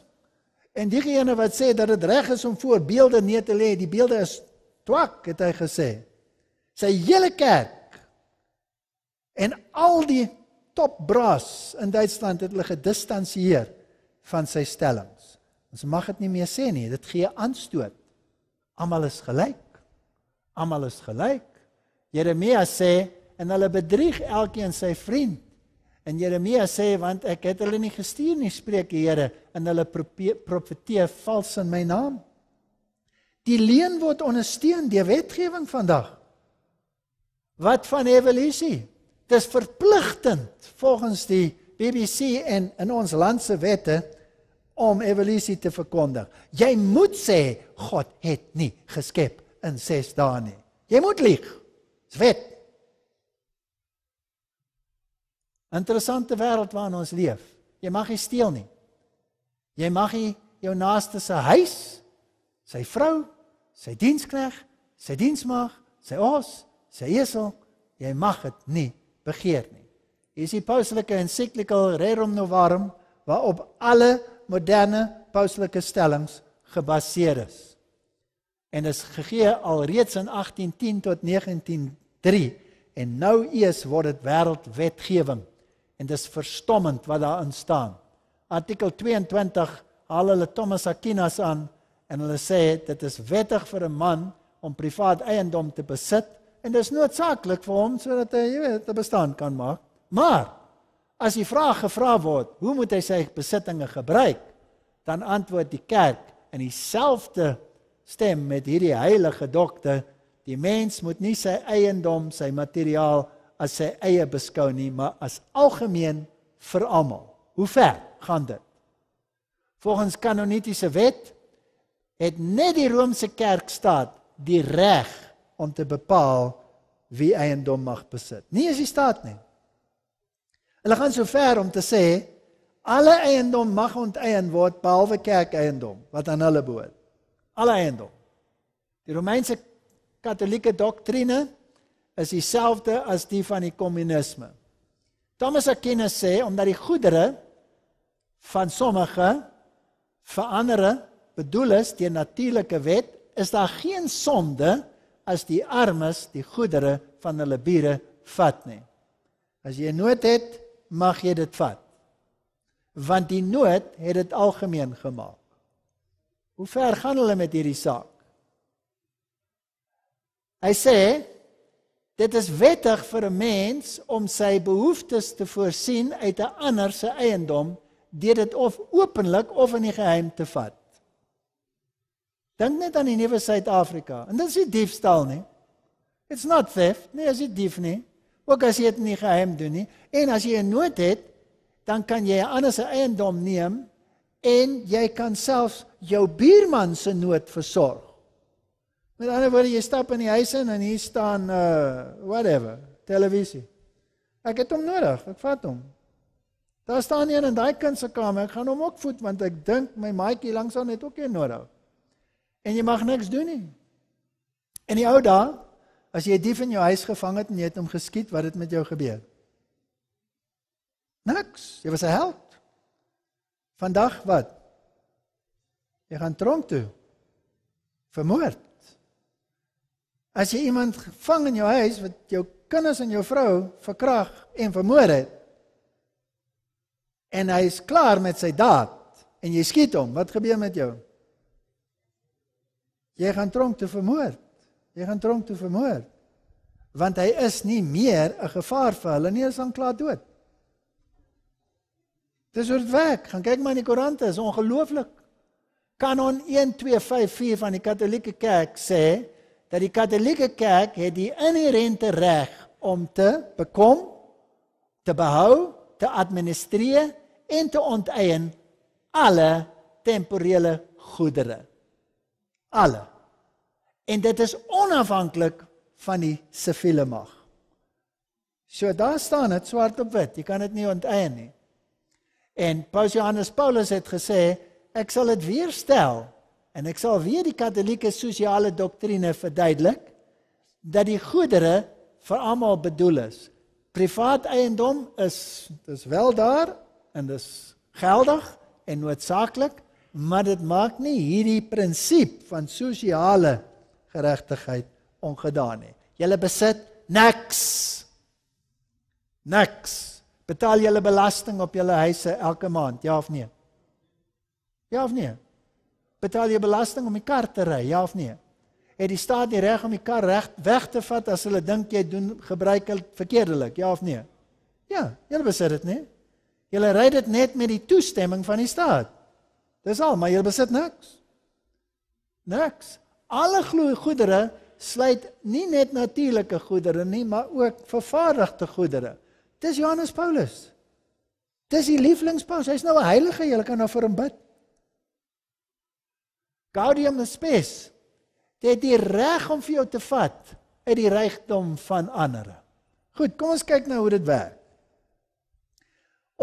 En diegene wat sê dat dit reg is om voorbeelde nee te lê, die beelde is twak, het hy gesê. Sy hele kerk en al die top brass in Duitsland het hulle gedistansieer van sy stellings. Ons mag dit nie meer sê nie, dit gee aanstoot. Almal is gelyk. Almal is gelyk. Jeremia sê en hulle bedrieg elkeen sy vriend. En Jeremia sê want ek het hulle nie gestuur nie, spreek die Here, en hulle profeteer vals in my naam. Die leen word ondersteun deur wetgewing vandag. Wat van evolusie? Dis verpligtend volgens die BBC en in ons land se wette om evolusie te verkondig. Jy moet sê God het nie geskep in 6 dae nie. Jy moet lieg. Dis wet. Interessante wêreld waarin ons leef. Jy mag nie steel nie. Jy mag nie jou naaste se huis, sy vrou, sy dienskneg, sy diensmaag, sy os, sy esel, jy mag dit nie begeer nie. Hier is die pauselike encyclical Rerum Novarum waarop alle moderne pauselike stellings gebaseer is. En is gegee alreeds in 1810 tot 1903 en nou eers word dit wêreldwetgewing. En dis verstommend wat daar instaan. Artikel 22 haal hulle Thomas Aquinas aan en hulle sê dit is wettig vir 'n man om privaat eiendom te besit en dis noodsaaklik vir hom sodat hy, jy weet, 'n bestaan kan maak. Maar as die vraag gevra word, hoe moet hy sy besittings gebruik? Dan antwoord die kerk in dieselfde stem met hierdie heilige dogter, die mens moet nie sy eiendom, sy materiaal as sy eie beskou nie, maar as algemeen vir almal. Hoe ver gaan dit? Volgens kanonitiese wet het net die Romeinse kerkstaat die reg om te bepaal wie eiendom mag besit. Nie is die staat nie. Hulle gaan so ver om te sê alle eiendom mag onteien word behalwe kerkeiendom wat aan hulle behoort. Alle eiendom. Die Romeinse Katolieke doktrine is dieselfde as die van die kommunisme. Thomas Aquinas sê omdat die goedere van sommige verander bedoel is deur natuurlike wet, is daar geen sonde nie as die armes die goedere van hulle bure vat nie. As jy nood het, mag jy dit vat. Want die nood het dit algemeen gemaak. Hoe ver gaan hulle met hierdie saak? Hy sê dit is wettig vir 'n mens om sy behoeftes te voorsien uit 'n ander se eiendom, deur dit of openlik of in die geheim te vat. Dink net aan die nuwe Suid-Afrika. En dit is nie diefstal nie. It's not theft. Nee, as jy dief nie, ook as jy dit nie geheim doen nie. En as jy 'n nood het, dan kan jy 'n ander se eiendom neem en jy kan selfs jou buurman se nood versorg. Met ander woorde, jy stap in die huis in en hier staan uh whatever, televisie. Ek het hom nodig, ek vat hom. Daar staan een in daai kind se kamer, ek gaan hom ook voed want ek dink my maatjie langsaan het ook een nodig en jy mag niks doen nie. In die ou dae, as jy 'n dief in jou huis gevang het en jy het hom geskiet, wat het met jou gebeur? Niks, jy was 'n held. Vandag wat? Jy gaan tronk toe. Vermoord. As jy iemand vang in jou huis wat jou kinders en jou vrou verkragt en vermoor het en hy is klaar met sy daad en jy skiet hom, wat gebeur met jou? Jy gaan tronk toe vermoord. Jy gaan tronk toe vermoord. Want hy is nie meer 'n gevaar vir hulle nie, hy is aan klaar dood. Dis oor weg. Gaan kyk maar in die koerante, is ongelooflik. Kanon 1254 van die Katolieke Kerk sê dat die Katolieke Kerk het die inherente reg om te bekom, te behou, te administreer en te onteien alle temporele goedere alle. En dit is onafhanklik van die siviele mag. So daar staan dit swart op wit, jy kan dit nie onteien nie. En Paulus Johannes Paulus het gesê, ek sal dit weer stel en ek sal weer die katolieke sosiale doktrine verduidelik dat die goedere vir almal bedoel is. Privaat eiendom is dis wel daar en dis geldig en noodsaaklik, maar dit maak nie hierdie prinsip van sosiale geregtigheid ongedaan nie. Julle besit niks. Niks. Betaal julle belasting op julle huise elke maand, ja of nee? Ja of nee? Betaal jy belasting om die kar te ry, ja of nee? Het die staat die reg om die kar reg weg te vat as hulle dink jy doen gebruik dit verkeerdelik, ja of nee? Ja, julle besit dit nie. Julle ry dit net met die toestemming van die staat. Dis al, maar jy besit niks. Niks. Alle goedere sluit nie net natuurlike goedere nie, maar ook vervaardigde goedere. Dis Johannes Paulus. Dis die lieflingspaus. Hy's nou 'n heilige. Jy kan nou vir hom bid. Gaudium spes. Jy het die reg om vir jou te vat uit die rykdom van ander. Goed, kom ons kyk nou hoe dit werk.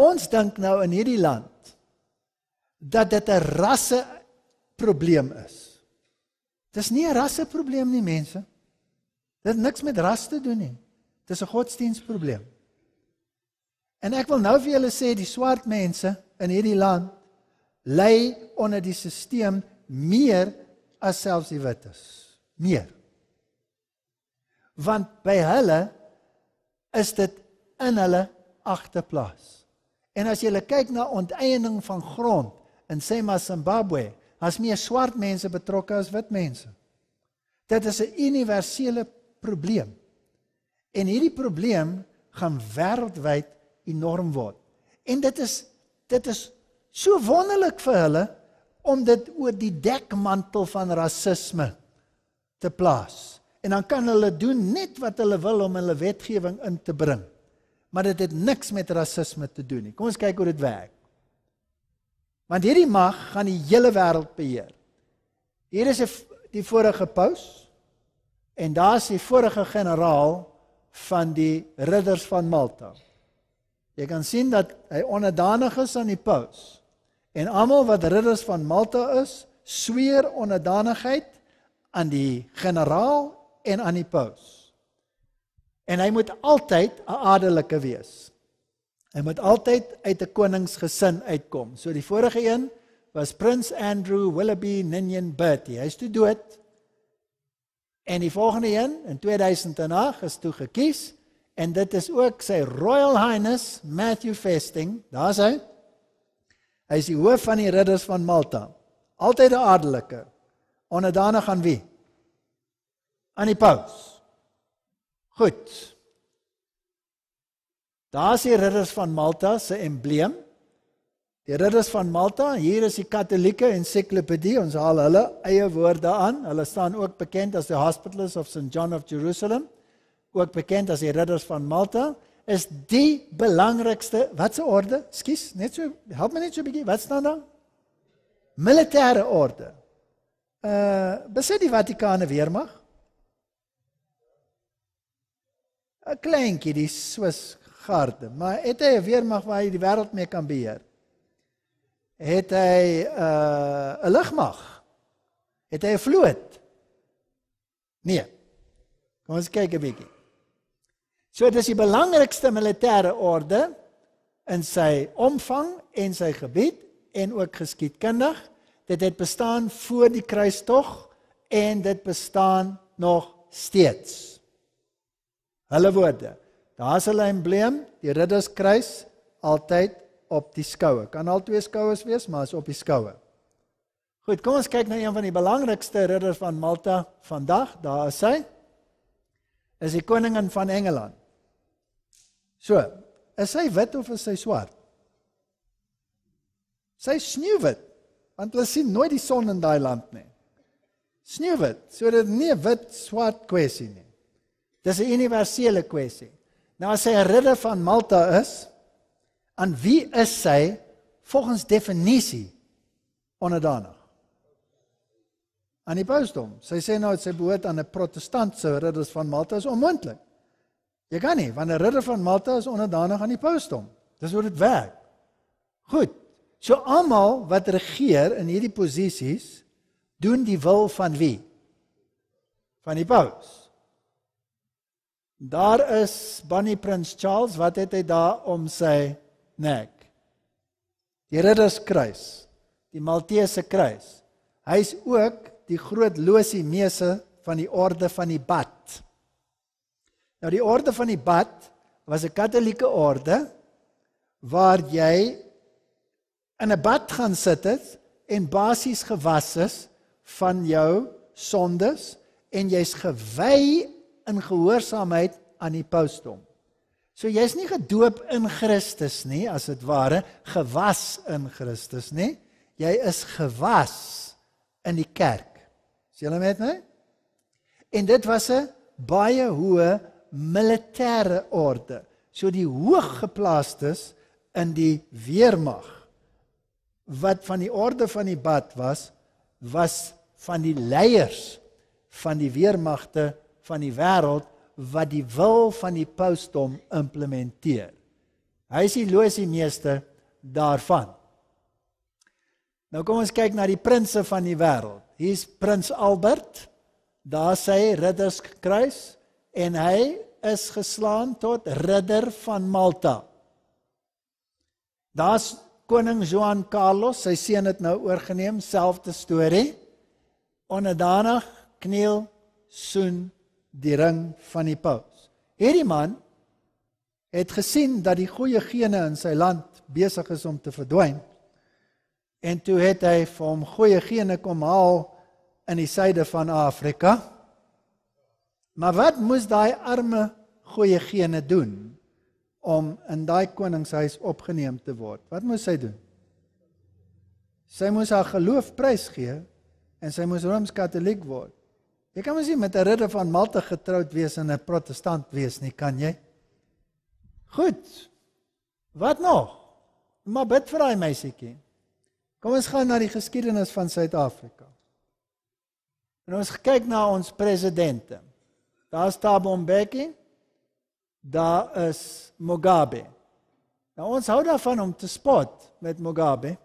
Ons dink nou in hierdie land dat dit 'n rasse probleem is. Dis nie 'n rasse probleem nie, mense. Dit het niks met ras te doen nie. Dis 'n godsdienstprobleem. En ek wil nou vir julle sê die swart mense in hierdie land lei onder die stelsel meer as selfs die wites. Meer. Want by hulle is dit in hulle agterplaas. En as jy kyk na onteiening van grond, in sê maar Zimbabwe, as meer swart mense betrokke as wit mense. Dit is 'n universele probleem. En hierdie probleem gaan wêreldwyd enorm word. En dit is dit is so wonderlik vir hulle om dit oor die dekmantel van rasisme te plaas. En dan kan hulle doen net wat hulle wil om hulle wetgewing in te bring. Maar dit het niks met rasisme te doen nie. Kom ons kyk hoe dit werk. Want hierdie mag gaan die hele wêreld beheer. Hier is die vorige paus en daar is die vorige generaal van die ridders van Malta. Jy kan sien dat hy onderdanig is aan die paus. En almal wat ridders van Malta is, sweer onderdanigheid aan die generaal en aan die paus. En hy moet altyd 'n adellike wees. Hy moet altyd uit 'n koningsgesin uitkom. So die vorige een was prins Andrew Willoughby Ninian Bertie. Hy is toe dood. En die volgende een in 2008 is toe gekies en dit is ook sy Royal Highness Matthew Festing. Daar's hy. Hy is die hoof van die ridders van Malta. Altyd 'n adellike. Onderdanig aan wie? Aan die paus. Goed. Daar is die ridders van Malta se embleem. Die ridders van Malta, hier is die Katolieke ensiklopedie, ons haal hulle eie woorde aan. Hulle staan ook bekend as the Hospitallers of St John of Jerusalem, ook bekend as die ridders van Malta is die belangrikste watse orde? Skus, net so help my net so 'n bietjie. Wat staan daar? Militêre orde. Uh, besit die Vatikaane weermag? 'n Kleinkie, die Swiss harte, maar het hy 'n weermag waar hy die wêreld mee kan beheer? Het hy 'n uh, 'n lugmag? Het hy 'n vloot? Nee. Kom ons kyk 'n bietjie. So dis die belangrikste militêre orde in sy omvang en sy gebied en ook geskiedkundig. Dit het bestaan voor die kruistog en dit bestaan nog steeds. Hulle woorde. Daar's hulle embleem, die ridderskruis altyd op die skoue. Kan al twee skoues wees, maar is op die skoue. Goed, kom ons kyk na een van die belangrikste ridders van Malta vandag. Daar is hy. Is die koningin van Engeland. So, is hy wit of is hy swart? Sy sneeuwit, want hulle sien nooit die son in daai land nie. Sneeuwit, so dit nie wit swart kwessie nie. Dis 'n universele kwessie. Nou as hy 'n ridder van Malta is, aan wie is hy volgens definisie onderdanig? Aan die Paulusdom. Sy sê nou dit sy behoort aan 'n protestantse ridders van Malta is onmoontlik. Jy kan nie, want 'n ridder van Malta is onderdanig aan die Paulusdom. Dis hoe dit werk. Goed. So almal wat regeer in hierdie posisies doen die wil van wie? Van die Paulus. Daar is Bunny Prince Charles, wat het hy daar om sy nek? Die Ridder se kruis, die Maltese kruis. Hy's ook die groot losie meese van die orde van die Bad. Nou die orde van die Bad was 'n Katolieke orde waar jy in 'n bad gaan sit het en basies gewas is van jou sondes en jy's gewy in gehoorsaamheid aan die pausdom. So jy's nie gedoop in Christus nie, as dit ware, gewas in Christus nie. Jy is gewas in die kerk. Is julle met my? En dit was 'n baie hoë militêre orde. So die hooggeplaastes in die weermag wat van die orde van die bad was, was van die leiers van die weermagte van die wêreld wat die wil van die pausdom implementeer. Hy is die losie meester daarvan. Nou kom ons kyk na die prinses van die wêreld. Hier's prins Albert. Daar sê hy ridders kruis en hy is geslaan tot ridder van Malta. Daar's koning Juan Carlos, sy seun het nou oorgeneem, selfde storie. Onderdanig kniel soen die ring van die paus. Hierdie man het gesien dat die goeie gene in sy land besig is om te verdwyn. En toe het hy vir hom goeie gene kom haal in die suide van Afrika. Maar wat moes daai arme goeie gene doen om in daai koningshuis opgeneem te word? Wat moes hy doen? Sy moes haar geloof prys gee en sy moes rooms-katoliek word. Jy kan mos nie met 'n ridder van Malta getroud wees en 'n protestant wees nie, kan jy? Goed. Wat nog? Maar bid vir daai meisietjie. Kom ons gaan na die geskiedenis van Suid-Afrika. En ons kyk na ons presidente. Daar's Thabo Mbeki, daar is Mugabe. Nou ons hou daarvan om te spot met Mugabe.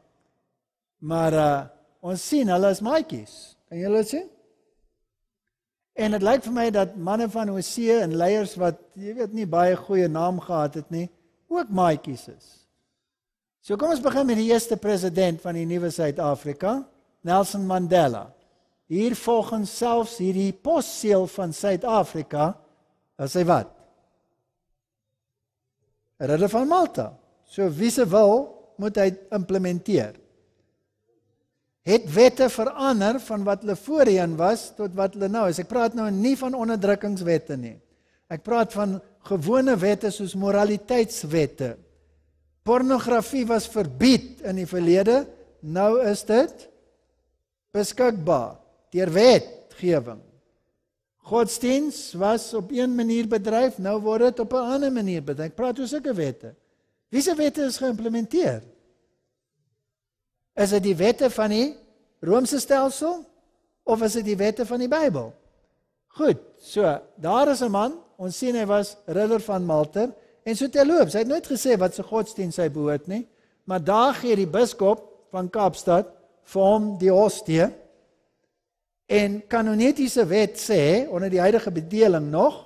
Maar uh, ons sien hulle is maatjies. Kan julle sien? En dit lyk vir my dat manne van Hosea en leiers wat jy weet nie baie goeie naam gehad het nie, ook maatjies is. So kom ons begin met die eerste president van die nuwe Suid-Afrika, Nelson Mandela. Hier volgens selfs hierdie posseël van Suid-Afrika as hy wat? Ridder van Malta. So wie se wil moet hy implementeer? het wette verander van wat hulle voorheen was tot wat hulle nou is. Ek praat nou nie van onderdrukkingswette nie. Ek praat van gewone wette soos moraliteitswette. Pornografie was verbied in die verlede, nou is dit beskikbaar deur wetgewing. Godsdiens was op een manier bedryf, nou word dit op 'n ander manier bedryf. Ek praat oor sulke wette. Wiese wette is geïmplementeer? Is dit die wette van die Romeinse stelsel of is dit die wette van die Bybel? Goed, so daar is 'n man, ons sien hy was ridder van Malta en so teloop. Hy het nooit gesê wat se godsdienst hy behoort nie, maar daar gee die biskop van Kaapstad vir hom die hostie en kanonetiese wet sê onder die huidige bedeling nog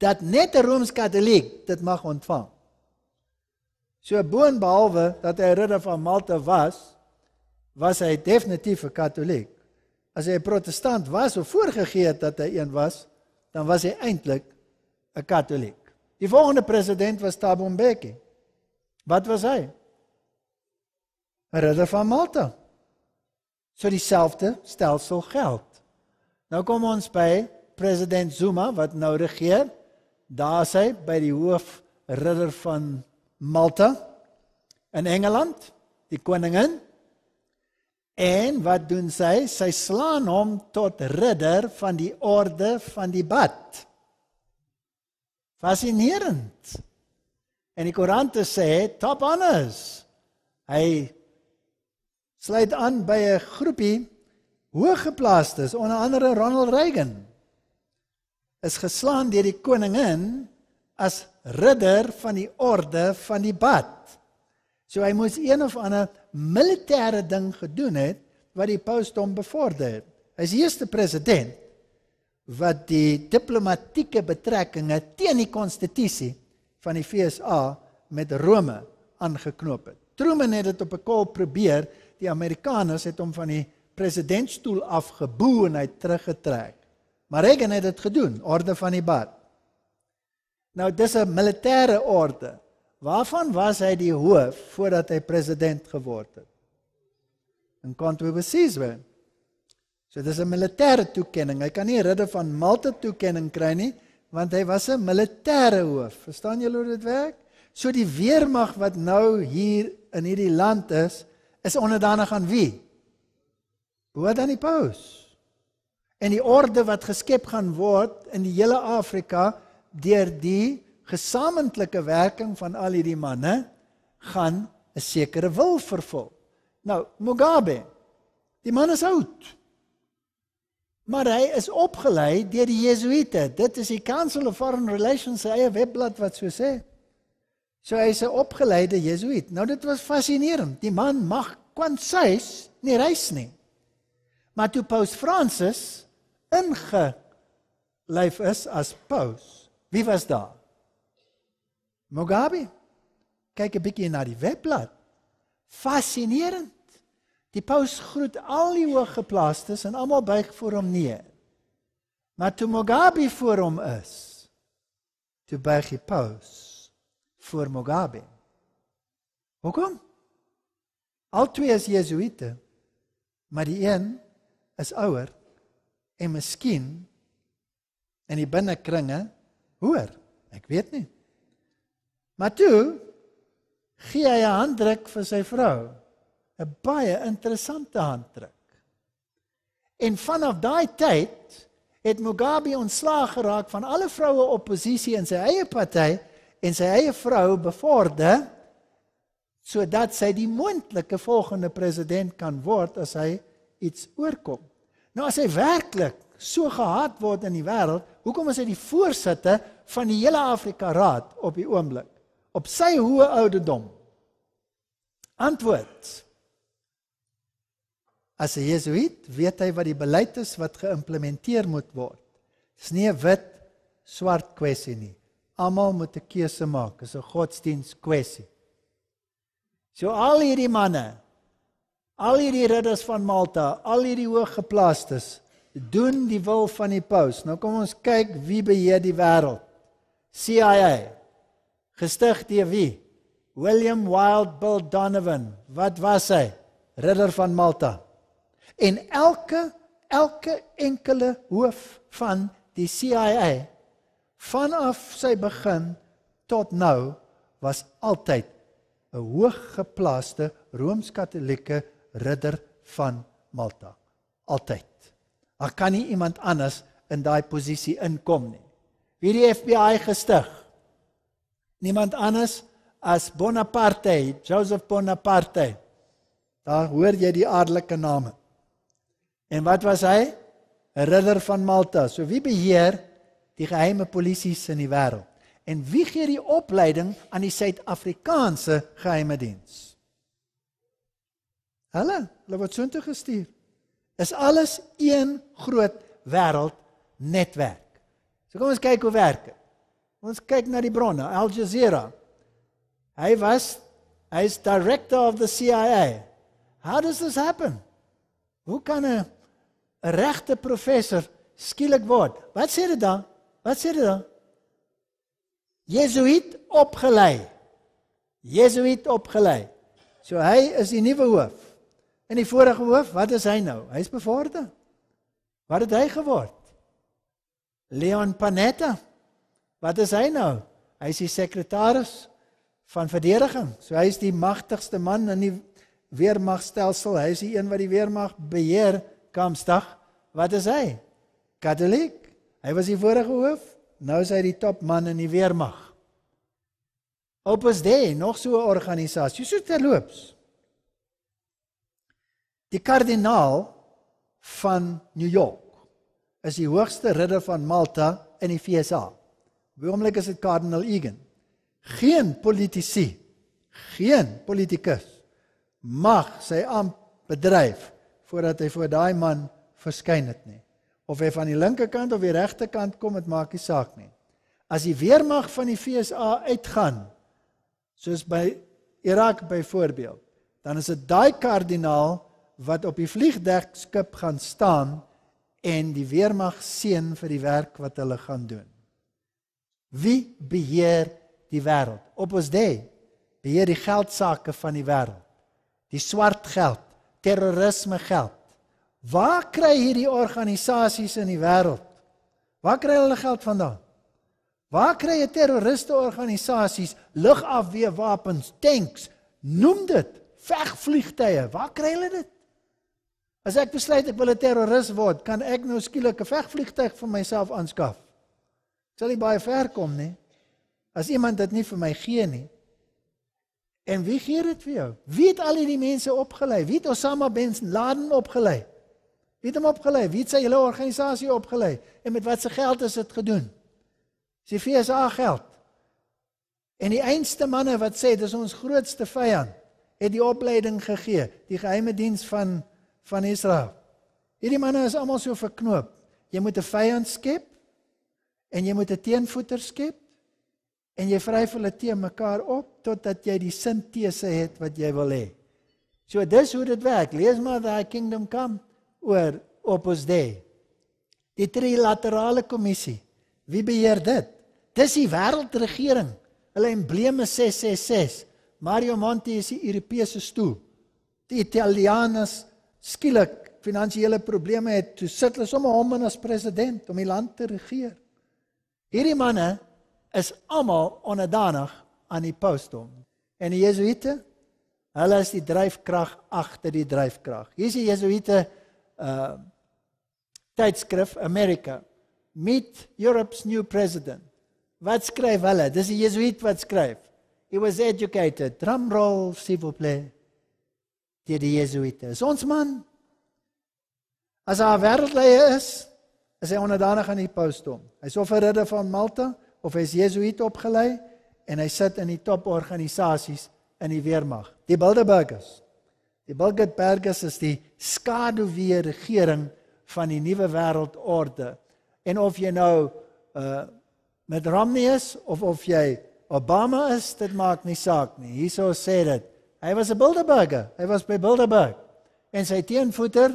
dat net 'n Rooms-Katoliek dit mag ontvang. So boonbehalwe dat hy ridder van Malta was, was hy definitief 'n Katoliek. As hy 'n protestant was of voorgegee het dat hy een was, dan was hy eintlik 'n Katoliek. Die volgende president was Thabo Mbeki. Wat was hy? 'n Ridder van Malta. So dieselfde stelsel geld. Nou kom ons by president Zuma wat nou regeer. Daar is hy by die hoof ridder van Malta Malta in Engeland, die koningin. En wat doen sy? Sy slaan hom tot ridder van die orde van die Bad. Fascinerend. En die koerante sê top honors. Hy sluit aan by 'n groepie hooggeplaastes, onder andere Ronald Reagan is geslaan deur die koningin as ridder van die orde van die Bad. So hy moes een of ander militêre ding gedoen het wat die post hom bevorder het. Hy's die eerste president wat die diplomatieke betrekkinge teen die konstitusie van die FSA met Rome aangeknoop het. Truman het dit op 'n kol probeer, die Amerikaners het hom van die presidentsstoel afgeboen en hy teruggetrek. Maar Reagan het dit gedoen, orde van die Bad. Nou dis 'n militêre orde. Waarvan was hy die hoof voordat hy president geword het? In controversies wel. So dis 'n militêre toekenning. Hy kan nie ridder van Malta toekenning kry nie, want hy was 'n militêre hoof. Verstaan julle hoe dit werk? So die weermag wat nou hier in hierdie land is, is onderdanig aan wie? Behoort aan die paus. En die orde wat geskep gaan word in die hele Afrika, deur die gesamentlike werking van al hierdie manne gaan 'n sekere wil vervul. Nou, Mugabe, die man is oud. Maar hy is opgelei deur die Jesuïte. Dit is die Council of Foreign Relations se eie webblad wat so sê. So hy's 'n opgeleide Jesuïte. Nou dit was fascinerend. Die man mag kwansies nie reis nie. Maar toe Paus Fransis inge lyf is as Paus Wie was daar? Mogabi. Kyk 'n bietjie na die webblad. Fascinerend. Die paus groet al die hooggeplaastes en almal buig voor hom neer. Maar toe Mogabi voor hom is, toe buig die paus voor Mogabi. Hoekom? Al twee is Jesuïte, maar die een is ouer en miskien in die binnekringe hoor. Ek weet nie. Maar toe gee hy 'n handdruk vir sy vrou, 'n baie interessante handdruk. En vanaf daai tyd het Mugabe ontslaag geraak van alle vroue oppositie in sy eie party en sy eie vrou bevorder sodat sy die moontlike volgende president kan word as hy iets oorkom. Nou as hy werklik so gehaat word in die wêreld, hoekom is hy die voorsitter van die hele Afrika Raad op die oomblik op sy hoë ouderdom? Antwoord: As 'n Jesuit weet hy wat die beleid is wat geïmplementeer moet word. Dis nie 'n wit swart kwessie nie. Almal moet 'n keuse maak. Dis 'n godsdiens kwessie. So al hierdie manne, al hierdie ridders van Malta, al hierdie hooggeplaastes doen die wil van die paus. Nou kom ons kyk wie beheer die wêreld. CIA gestig deur wie? William Wild Bill Donovan. Wat was hy? Ridder van Malta. En elke elke enkele hoof van die CIA vanaf sy begin tot nou was altyd 'n hooggeplaaste rooms-katolieke ridder van Malta altyd. Daar kan nie iemand anders in daai posisie inkom nie hierdie FBI gestig. Niemand anders as Bonaparte, Joseph Bonaparte. Daar hoor jy die adellike name. En wat was hy? 'n Ridder van Malta. So wie beheer die geheime polisie in die wêreld? En wie gee die opleiding aan die Suid-Afrikaanse geheime diens? Hulle, hulle word so intoe gestuur. Is alles een groot wêreld netwerk. So kom ons kyk hoe werk dit. Ons kyk na die bronne, Al Jazeera. Hy was hy is director of the CIA. How does this happen? Hoe kan 'n regte professor skielik word? Wat sê dit dan? Wat sê dit dan? Jesuit opgelei. Jesuit opgelei. So hy is die nuwe hoof. In die vorige hoof, wat is hy nou? Hy's bevorder. Wat het hy geword? Leon Panetta. Wat is hy nou? Hy is die sekretaris van verdediging. So hy is die magtigste man in die weermagstelsel. Hy is die een wat die weermag beheer Kamsdag. Wat is hy? Katoliek. Hy was die vorige hoof. Nou is hy die topman in die weermag. Opus Dei, nog so 'n organisasie. So terloops. Die kardinaal van New York is die hoogste ridder van Malta in die FSA. Oomblik is dit Kardinaal Egan. Geen politisie, geen politikus mag sy am bedryf voordat hy voor daai man verskyn het nie. Of hy van die linkerkant of die regterkant kom, dit maak nie saak nie. As die weermag van die FSA uitgaan, soos by Irak byvoorbeeld, dan is dit daai kardinaal wat op die vliegdekskip gaan staan en die weermag seën vir die werk wat hulle gaan doen. Wie beheer die wêreld? Op ons dey beheer die geldsaake van die wêreld. Die swart geld, terrorisme geld. Waar kry hierdie organisasies in die wêreld? Waar kry hulle geld vandaan? Waar kry hulle terroriste organisasies lugafweerwapens, tanks, noem dit, vegvliegtye? Waar kry hulle dit? As ek besluit ek wil 'n terroris word, kan ek nou skielik 'n vegvliegtuig vir myself aanskaf. Ek sal nie baie ver kom nie. As iemand dit nie vir my gee nie. En wie gee dit vir jou? Wie het al hierdie mense opgelei? Wie het Osama bin Laden opgelei? Wie het hom opgelei? Wie het sy hele organisasie opgelei? En met watter geld is dit gedoen? Sy FSA geld. En die einste manne wat sê dis ons grootste vyand, het die opleiding gegee, die geheime diens van van Israel. Hierdie manne is almal so verknoop. Jy moet 'n vyand skep en jy moet 'n teenvoeter skep en jy vryf hulle te mekaar op totdat jy die sintese het wat jy wil hê. So dis hoe dit werk. Lees maar the kingdom come oor Opus Dei. Die trilaterale kommissie. Wie beheer dit? Dis die wêreldregering. Hulle embleme 666. Mario Monti is die Europese stoel. Die Italianas skielik finansiële probleme het, toe sit hulle sommer hom in as president om die land te regeer. Hierdie manne is almal onderdanig aan die pausdom. En die Jesuïte, hulle is die dryfkrag agter die dryfkrag. Hier is die Jesuïte uh tydskrif America Meet Europe's new president. Wat skryf hulle? Dis 'n Jesuit wat skryf. He was educated. Drumroll, s'il vous plaît deur die Jesuïte. Is ons man as hy 'n wêreldleier is, is hy onderdanig aan die pausdom. Hy's of 'n ridder van Malta of hy's Jesuïte opgelei en hy sit in die toporganisasies in die weermag. Die Bilderbergers. Die Bilderbergers is die skaduwee regering van die nuwe wêreldorde. En of jy nou uh met Romney is of of jy Obama is, dit maak nie saak nie. Hiuso sê dit Hy was 'n Bilderberger. Hy was by Bilderberg. En sy teenvoeter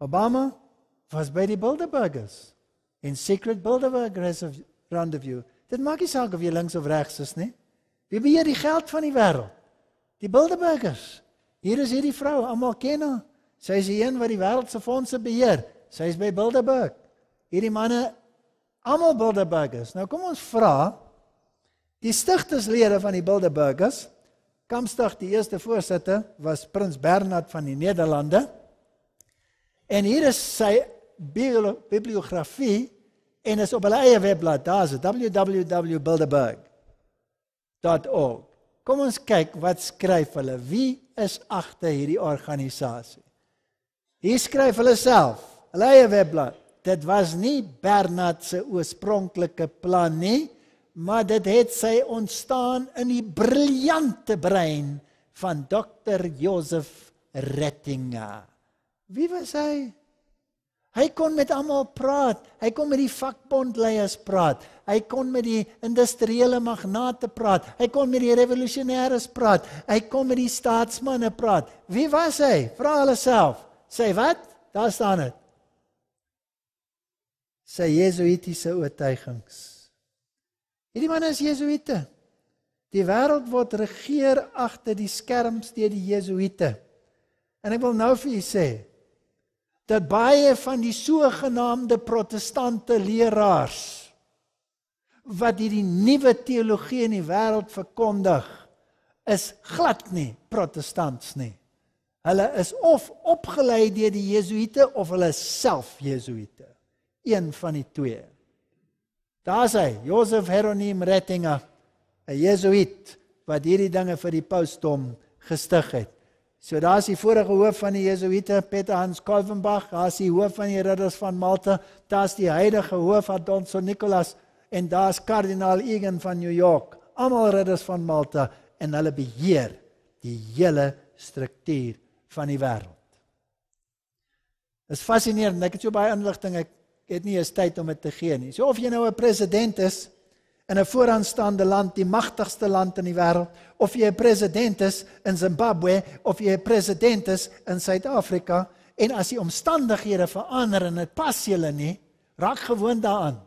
Obama was by die Bilderbergers in secret Bilderberg rendezvous. Dit maak nie saak of jy links of regs is nie. Wie beheer die geld van die wêreld? Die Bilderbergers. Hier is hierdie vrou, almal ken haar. Sy is die een wat die wêreld se fondse beheer. Sy is by Bilderberg. Hierdie manne almal Bilderbergers. Nou kom ons vra, Die stigterslede van die Bilderbergers, Kamstag die eerste voorsitter was prins Bernard van die Nederlande. En hier is sy bibliografie en is op hulle eie webblad, daar's www.bilderberg.org. Kom ons kyk wat skryf hulle. Wie is agter hierdie organisasie? Hier skryf hulle self, hulle eie webblad. Dit was nie Bernard se oorspronklike plan nie maar dit het sy ontstaan in die briljante brein van dokter Josef Rettinger. Wie was hy? Hy kon met almal praat. Hy kon met die vakbondleiers praat. Hy kon met die industriële magnate praat. Hy kon met die revolusionêres praat. Hy kon met die staatsmanne praat. Wie was hy? Vra hulle self. Sê wat? Daar staan dit. Sy Jesuitiese oortuigings. Hierdie manne is Jesuïte. Die wêreld word regeer agter die skerms deur die Jesuïte. En ek wil nou vir julle sê dat baie van die sogenaamde protestante leraars wat hierdie nuwe teologie in die wêreld verkondig is glad nie protestants nie. Hulle is of opgelei deur die Jesuïte of hulle self Jesuïte. Een van die twee. Daar's hy, Josef Heronim Rettinger, 'n Jesuit wat hierdie dinge vir die pausdom gestig het. So daar's die vorige hoof van die Jesuite Peter Hans Kolvenbach, daar's die hoof van die ridders van Malta, daar's die huidige hoof Adonso Nicolas en daar's kardinaal Egan van New York, almal ridders van Malta en hulle beheer die hele struktuur van die wêreld. Dit is fascinerend. Ek het so baie inligting, ek Ek het nie eens tyd om dit te gee nie. So of jy nou 'n president is in 'n vooraanstaande land, die magtigste land in die wêreld, of jy 'n president is in Zimbabwe of jy 'n president is in Suid-Afrika en as die omstandighede verander en dit pas julle nie, raak gewoond daaraan.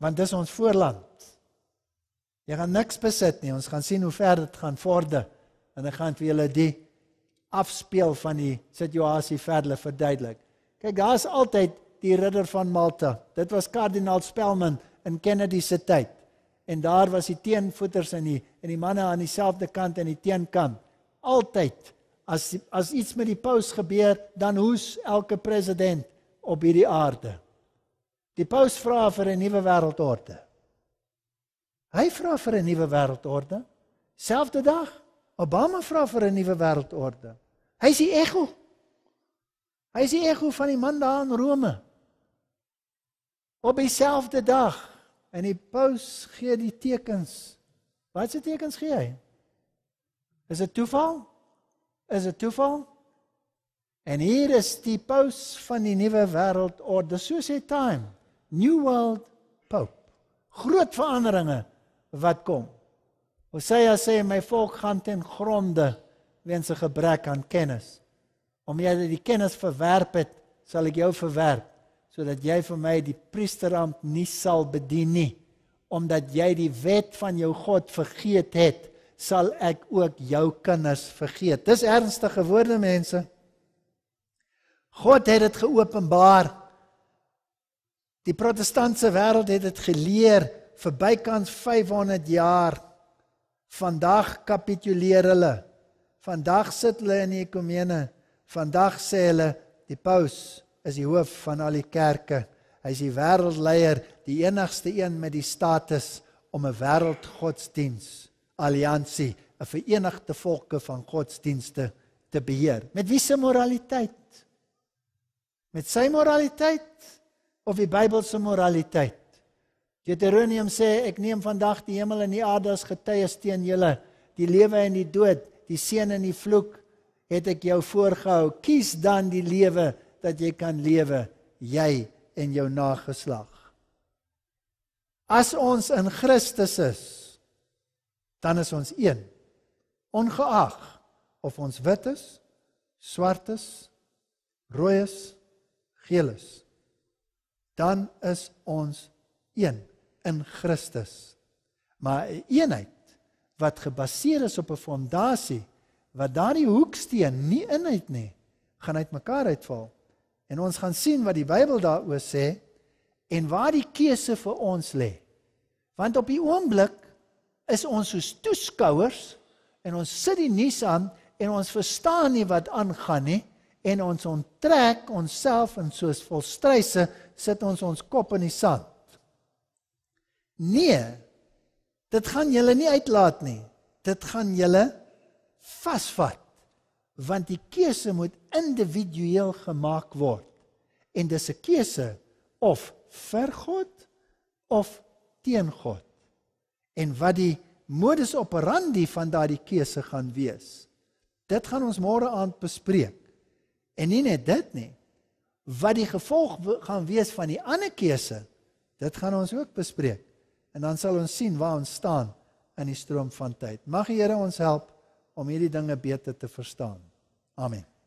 Want dis ons voorland. Jy gaan niks besit nie. Ons gaan sien hoe ver dit gaan vorder en ek gaan vir julle die afspeel van die situasie verder verduidelik. Kyk, daar's altyd die ridder van Malta. Dit was kardinaal Spelman in Kennedy se tyd. En daar was die teenvoeters in die in die manne aan dieselfde kant en die teenkant. Altyd as as iets met die paus gebeur, dan hoes elke president op hierdie aarde. Die paus vra vir 'n nuwe wêreldorde. Hy vra vir 'n nuwe wêreldorde. Selfde dag, Obama vra vir 'n nuwe wêreldorde. Hy's die ego Hy is die ego van die man daar in Rome. Op dieselfde dag in die paus gee die tekens. Wat se tekens gee hy? Is dit toeval? Is dit toeval? En hier is die paus van die nuwe wêreld orde. So sê Time, New World Pope. Groot veranderinge wat kom. Hosea sê my volk gaan ten gronde weens 'n gebrek aan kennis om jy uit die kennis verwerp het, sal ek jou verwerp sodat jy vir my die priesterambt nie sal bedien nie. Omdat jy die wet van jou God vergeet het, sal ek ook jou kinders vergeet. Dis ernstige woorde mense. God het dit geopenbaar. Die protestantse wêreld het dit geleer vir bykans 500 jaar. Vandag kapituleer hulle. Vandag sit hulle in die ekumene. Vandag sê hulle die paus is die hoof van al die kerke. Hy's die wêreldleier, die enigste een met die status om 'n wêreldgodsdiens alliansie, 'n verenigde volke van godsdienste te beheer. Met wiese moraliteit? Met sy moraliteit of die Bybel se moraliteit? Deuteronomium sê ek neem vandag die hemel en die aarde as getuies teen julle, die lewe en die dood, die seën en die vloek het ek jou voorgehou kies dan die lewe dat jy kan lewe jy en jou nageslag as ons in Christus is dan is ons een ongeag of ons wit is swart is rooi is geel is dan is ons een in Christus maar eenheid wat gebaseer is op 'n fondasie wat daardie hoeksteen nie in het nie, gaan uitmekaar uitval. En ons gaan sien wat die Bybel daaroor sê en waar die keuse vir ons lê. Want op die oomblik is ons soos toeskouers en ons sit die nuus aan en ons verstaan nie wat aangaan nie en ons onttrek onsself en soos volstryse sit ons ons kop in die sand. Nee. Dit gaan julle nie uitlaat nie. Dit gaan julle vasvat want die keuse moet individueel gemaak word en dis 'n keuse of vir God of teen God en wat die modus operandi van daardie keuse gaan wees dit gaan ons môre aand bespreek en nie net dit nie wat die gevolg gaan wees van die ander keuse dit gaan ons ook bespreek en dan sal ons sien waar ons staan in die stroom van tyd mag die Here ons help om hierdie dinge beter te verstaan. Amen.